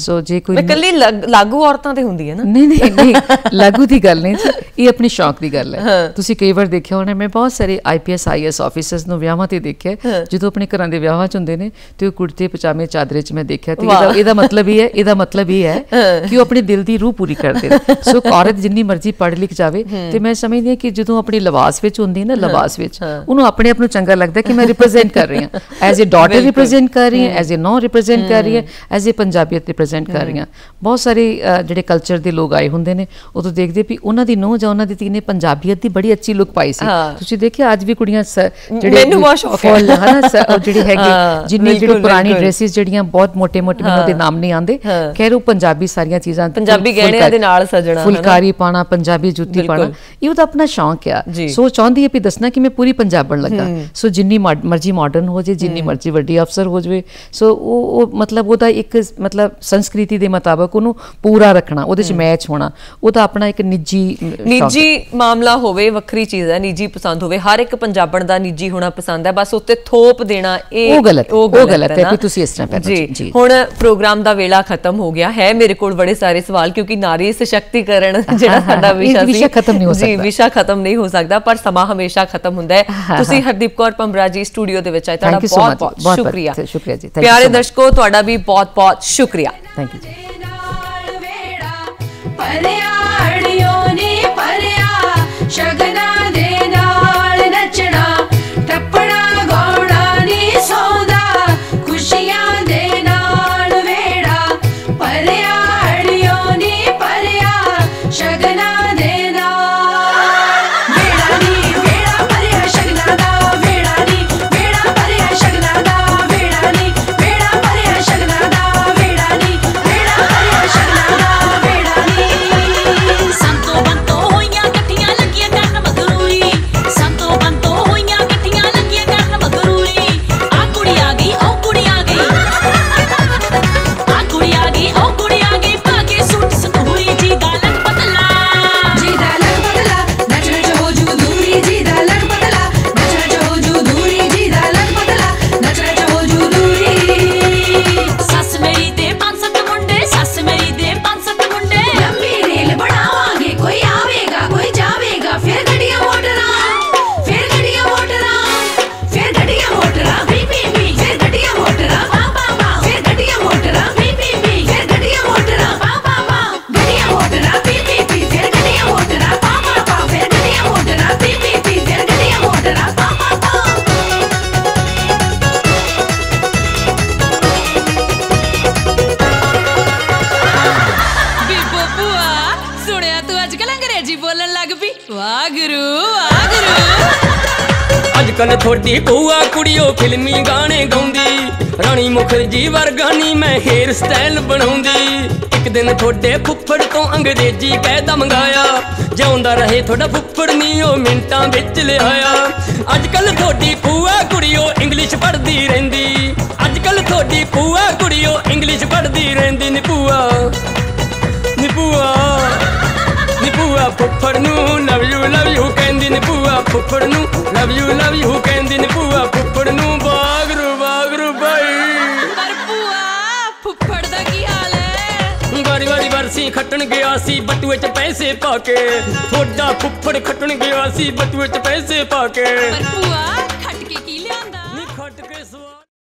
ਸੋ ਜੇ ਕੋਈ ਮੈਂ ਕੱਲੀ ਲਾਗੂ ਔਰਤਾਂ ਤੇ ਹੁੰਦੀ ਹੈ ਨਾ ਨਹੀਂ ਨਹੀਂ ਨਹੀਂ ਲਾਗੂ ਦੀ ਗੱਲ ਨਹੀਂ ਇਹ ਆਪਣੀ ਸ਼ੌਂਕ ਦੀ ਗੱਲ ਹੈ ਤੁਸੀਂ ਕਈ ਵਾਰ ਦੇਖਿਆ ਹੋਣਾ ਮੈਂ ਬਹੁਤ ਸਾਰੇ ਆਈਪੀਐਸ ਆਈਐਸ ਆਫੀਸਰਸ ਨੂੰ ਵਿਆਹਾਂ ਤੇ ਦੇਖਿਆ ਜਦੋਂ ਆਪਣੇ ਘਰਾਂ ਦੇ ਵਿਆਹਾਂ 'ਚ ਹੁੰਦੇ ਨੇ ਤੇ ਉਹ ਕੁੜਤੇ ਪਜਾਮੇ ਚਾਦਰੇ 'ਚ ਮੈਂ ਦੇਖਿਆ ਤੇ ਇਹਦਾ ਇਹਦਾ ਮਤਲਬ ਹੀ ਹੈ ਇਹਦਾ ਮਤਲਬ ਹੀ ਹੈ ਕਿ ਉਹ ਆਪਣੇ ਦਿਲ ਦੀ ਰੂਹ ਪੂਰੀ ਕਰਦੇ ਨੇ ਸੋ ਔਰਤ ਜਿੰਨੀ ਮਰਜ਼ੀ ਪੜ੍ਹ ਲਿਖ ਜਾਵੇ ਤੇ ਮੈਂ ਸਮਝਦੀ ਹਾਂ ਕਿ ਜਦੋਂ ਆਪਣੀ ਲਿਬਾਸ ਵਿੱਚ ਹੁੰਦੀ ਹੈ ਨਾ ਲਿਬਾਸ ਵਿੱਚ ਉਹਨੂੰ ਆਪਣੇ ਆਪ ਨੂੰ ਚੰਗਾ ਲੱਗਦਾ ਕਿ ਮੈਂ ਰਿਪਰੈਜ਼ੈਂਟ ਕਰ ਰਹੀ ਹਾਂ ਐਜ਼ ਅ ਡਾਟਰ ਰਿਪਰੈਜ਼ੈਂਟ ਕਰ ਰਹੀ ਹੈ ਐਜ਼ ਅ ਨੋ ਰਿਪਰੈਜ਼ੈਂਟ ਕਰ ਰਹੀ ਹੈ ਐਜ਼ ਅ ਪੰਜਾਬੀਅਤ ਰਿਪਰੈਜ਼ੈਂਟ ਕਰ ਰਹੀ ਹੈ ਬਹੁਤ ਸਾਰੇ ਜਿਹੜੇ ਕਲਚਰ ਦੇ ਲੋਕ ਆਏ ਹੁੰਦੇ ਨੇ ਉਹ ਤੋਂ ਦੇਖਦੇ ਵੀ ਉਹਨਾਂ ਦੀ ਨੋ ਜਾਂ ਉਹਨਾਂ ਦੀ ਤੀਨੇ ਪੰਜਾਬੀਅਤ ਦੀ ਬੜੀ ਅੱਛੀ ਲੁੱਕ ਪਾਈ ਸੀ ਤੁਸੀਂ ਦੇਖਿਆ ਅੱਜ ਵੀ ਕੁੜੀਆਂ ਜਿਹੜੇ ਮੈਨੂੰ ਬਹੁਤ ਸ਼ੌਕ ਹੈ ਹਨਾ ਜਿਹੜੀ ਹੈਗੀ ਜਿੰਨੀ ਜਿਹੜੀ ਪੁਰਾਣੀ ਡਰੈਸਿਸ ਜਿਹੜੀਆਂ ਬਹੁਤ ਮੋٹے ਮੋਟੇ ਮੈਨੂੰ ਦੇ ਨਾਮ ਨਹੀਂ ਆਉਂਦੇ ਖੈਰ ਉਹ ਪੰਜਾਬੀ ਸਾਰੀਆਂ ਚੀਜ਼ਾਂ ਪੰਜਾਬੀ ਗਹਿਣਿਆਂ ਦੇ ਨਾਲ ਸਜਣਾ ਫੁਲਕਾਰੀ ਪਾਣਾ ਪੰਜਾਬੀ ਜੁੱਤੀ ਪਾਣਾ ਇਹ ਉਹਦਾ ਆਪਣਾ ਸ਼ੌਕ ਆ ਸੋ ਚਾਹੁੰਦੀ ਹੈ ਵੀ ਦੱਸਣਾ ਕਿ ਮੈਂ ਪੂਰੀ ਪੰਜਾਬਣ ਲੱਗਾ ਸੋ ਜਿੰਨੀ ਮਰਜ਼ੀ ਮਾਡਰਨ ਹੋ ਜੇ ਜਿੰਨੀ ਮਰਜ਼ੀ ਵੱਡੀ ਅਫਸਰ ਹੋ ਜਵੇ ਸੋ ਉਹ ਉਹ ਮਤਲਬ ਉਹਦਾ ਇੱਕ ਮਤਲਬ ਸੰਸਕ੍ਰਿਤੀ ਦੇ ਮੁਤਾਬਕ ਉਹਨੂੰ ਪੂਰਾ ਰੱਖਣਾ ਉਹਦੇ ਚ ਮੈਚ ਹੋਣਾ ਉਹ ਤਾਂ ਆਪਣਾ ਇੱਕ ਨਿੱਜੀ ਨਿੱਜੀ ਮਾਮਲਾ ਹੋਵੇ ਵੱਖਰੀ ਚੀਜ਼ ਹੈ ਨਿੱਜੀ ਪਸੰਦ ਹੋਵੇ ਹਰ ਇੱਕ ਪੰਜਾਬਣ ਦਾ ਨਿੱਜੀ ਹੋਣਾ ਪਸੰਦ ਹੈ ਬਸ ਉੱਤੇ ਥੋਪ ਦੇਣਾ ਇਹ ਉਹ ਗਲਤ ਉਹ ਗਲਤ ਹੈ ਕਿ ਤੁਸੀਂ ਇਸ ਤਰ੍ਹਾਂ ਕਰਨਾ ਜੀ ਹੁਣ ਪ੍ਰੋਗਰਾਮ ਦਾ ਵੇਲਾ ਖਤਮ ਹੋ ਗਿਆ ਹੈ ਮੇਰੇ ਕੋਲ ਬੜੇ ਸਾਰੇ ਸਵਾਲ ਕਿਉਂਕਿ ਨਾਰੀ ਸਸ਼ਕਤੀਕਰਨ ਜਿਹੜਾ ਸਾਡਾ ਵਿਸ਼ਾ ਸੀ ਖਤਮ ਨਹੀਂ ਹੋ ਸਕਦਾ ਜੀ ਵਿਸ਼ਾ ਖਤਮ ਨਹੀਂ ਹੋ ਸਕਦਾ ਪਰ ਸਮਾਂ ਹਮੇਸ਼ਾ ਖਤਮ ਹੁੰਦਾ ਹੈ ਤੁਸੀਂ ਹਰਦੀਪ ਕੌਰ ਪੰਬਰਾ ਜੀ ਸਟੂਡੀਓ ਦੇ ਵਿੱਚ ਆਏ ਤੁਹਾਡਾ ਬਹੁਤ ਬਹੁਤ ਸ਼ੁਕਰੀਆ ਸ਼ੁਕਰੀਆ ਜੀ ਪਿਆਰੇ ਦਰਸ਼ਕੋ ਤੁਹਾਡਾ ਵੀ ਬਹੁਤ ਬਹੁਤ ਸ਼ੁਕਰੀਆ ਥੈਂਕ ਯੂ ਜੀ ਫਿਰਦੀ ਪੂਆ ਕੁੜੀਓ ਫਿਲਮੀ ਗਾਣੇ ਗਾਉਂਦੀ ਰਾਣੀ ਮੁਖਰਜੀ ਵਰਗਾ ਨਹੀਂ ਮੈਂ ਹੇਅਰ ਸਟਾਈਲ ਬਣਾਉਂਦੀ ਇੱਕ ਦਿਨ ਥੋੜੇ ਫੁੱਫੜ ਤੋਂ ਅੰਗਰੇਜ਼ੀ ਕਹਿਦਾ ਮੰਗਾਇਆ ਜਿਉਂਦਾ ਰਹੇ ਥੋੜਾ ਫੁੱਫੜ ਨਹੀਂ ਉਹ ਮਿੰਟਾਂ ਵਿੱਚ ਲਿਆਇਆ ਅੱਜ ਕੱਲ ਥੋੜੀ ਭੂਆ ਕੁੜੀਓ ਇੰਗਲਿਸ਼ ਪੜਦੀ ਰਹਿੰਦੀ ਅੱਜ ਕੱਲ ਥੋੜੀ ਭੂਆ ਕੁੜੀਓ ਇੰਗਲਿਸ਼ ਪੜਦੀ ਰਹਿੰਦੀ ਨੀ ਭੂਆ ਨੀ ਭੂਆ ਨੀ ਭੂਆ ਫੁੱਫੜ ਨੂੰ ਲਵ ਯੂ ਲਵ ਯੂ ਕਹਿੰਦੀ ਨੀ ਭੂਆ ਫੁੱਫੜ ਨੂੰ ਲਵ ਯੂ ਲਵ ਯੂ ਕਹਿੰਦੀ ਨੇ ਭੂਆ ਫੁੱਫੜ ਨੂੰ ਬਾਗਰੂ ਬਾਗਰੂ ਬਾਈ ਪਰ ਭੂਆ ਫੁੱਫੜ ਦਾ ਕੀ ਹਾਲ ਐ ਵਾਰੀ ਵਾਰੀ ਵਰਸੀ ਖੱਟਣ ਗਿਆ ਸੀ ਬਟੂਏ 'ਚ ਪੈਸੇ ਪਾ ਕੇ ਥੋੜਾ ਫੁੱਫੜ ਖੱਟਣ ਗਿਆ ਸੀ ਬਟੂਏ 'ਚ ਪੈਸੇ ਪਾ ਕੇ ਪਰ ਭੂਆ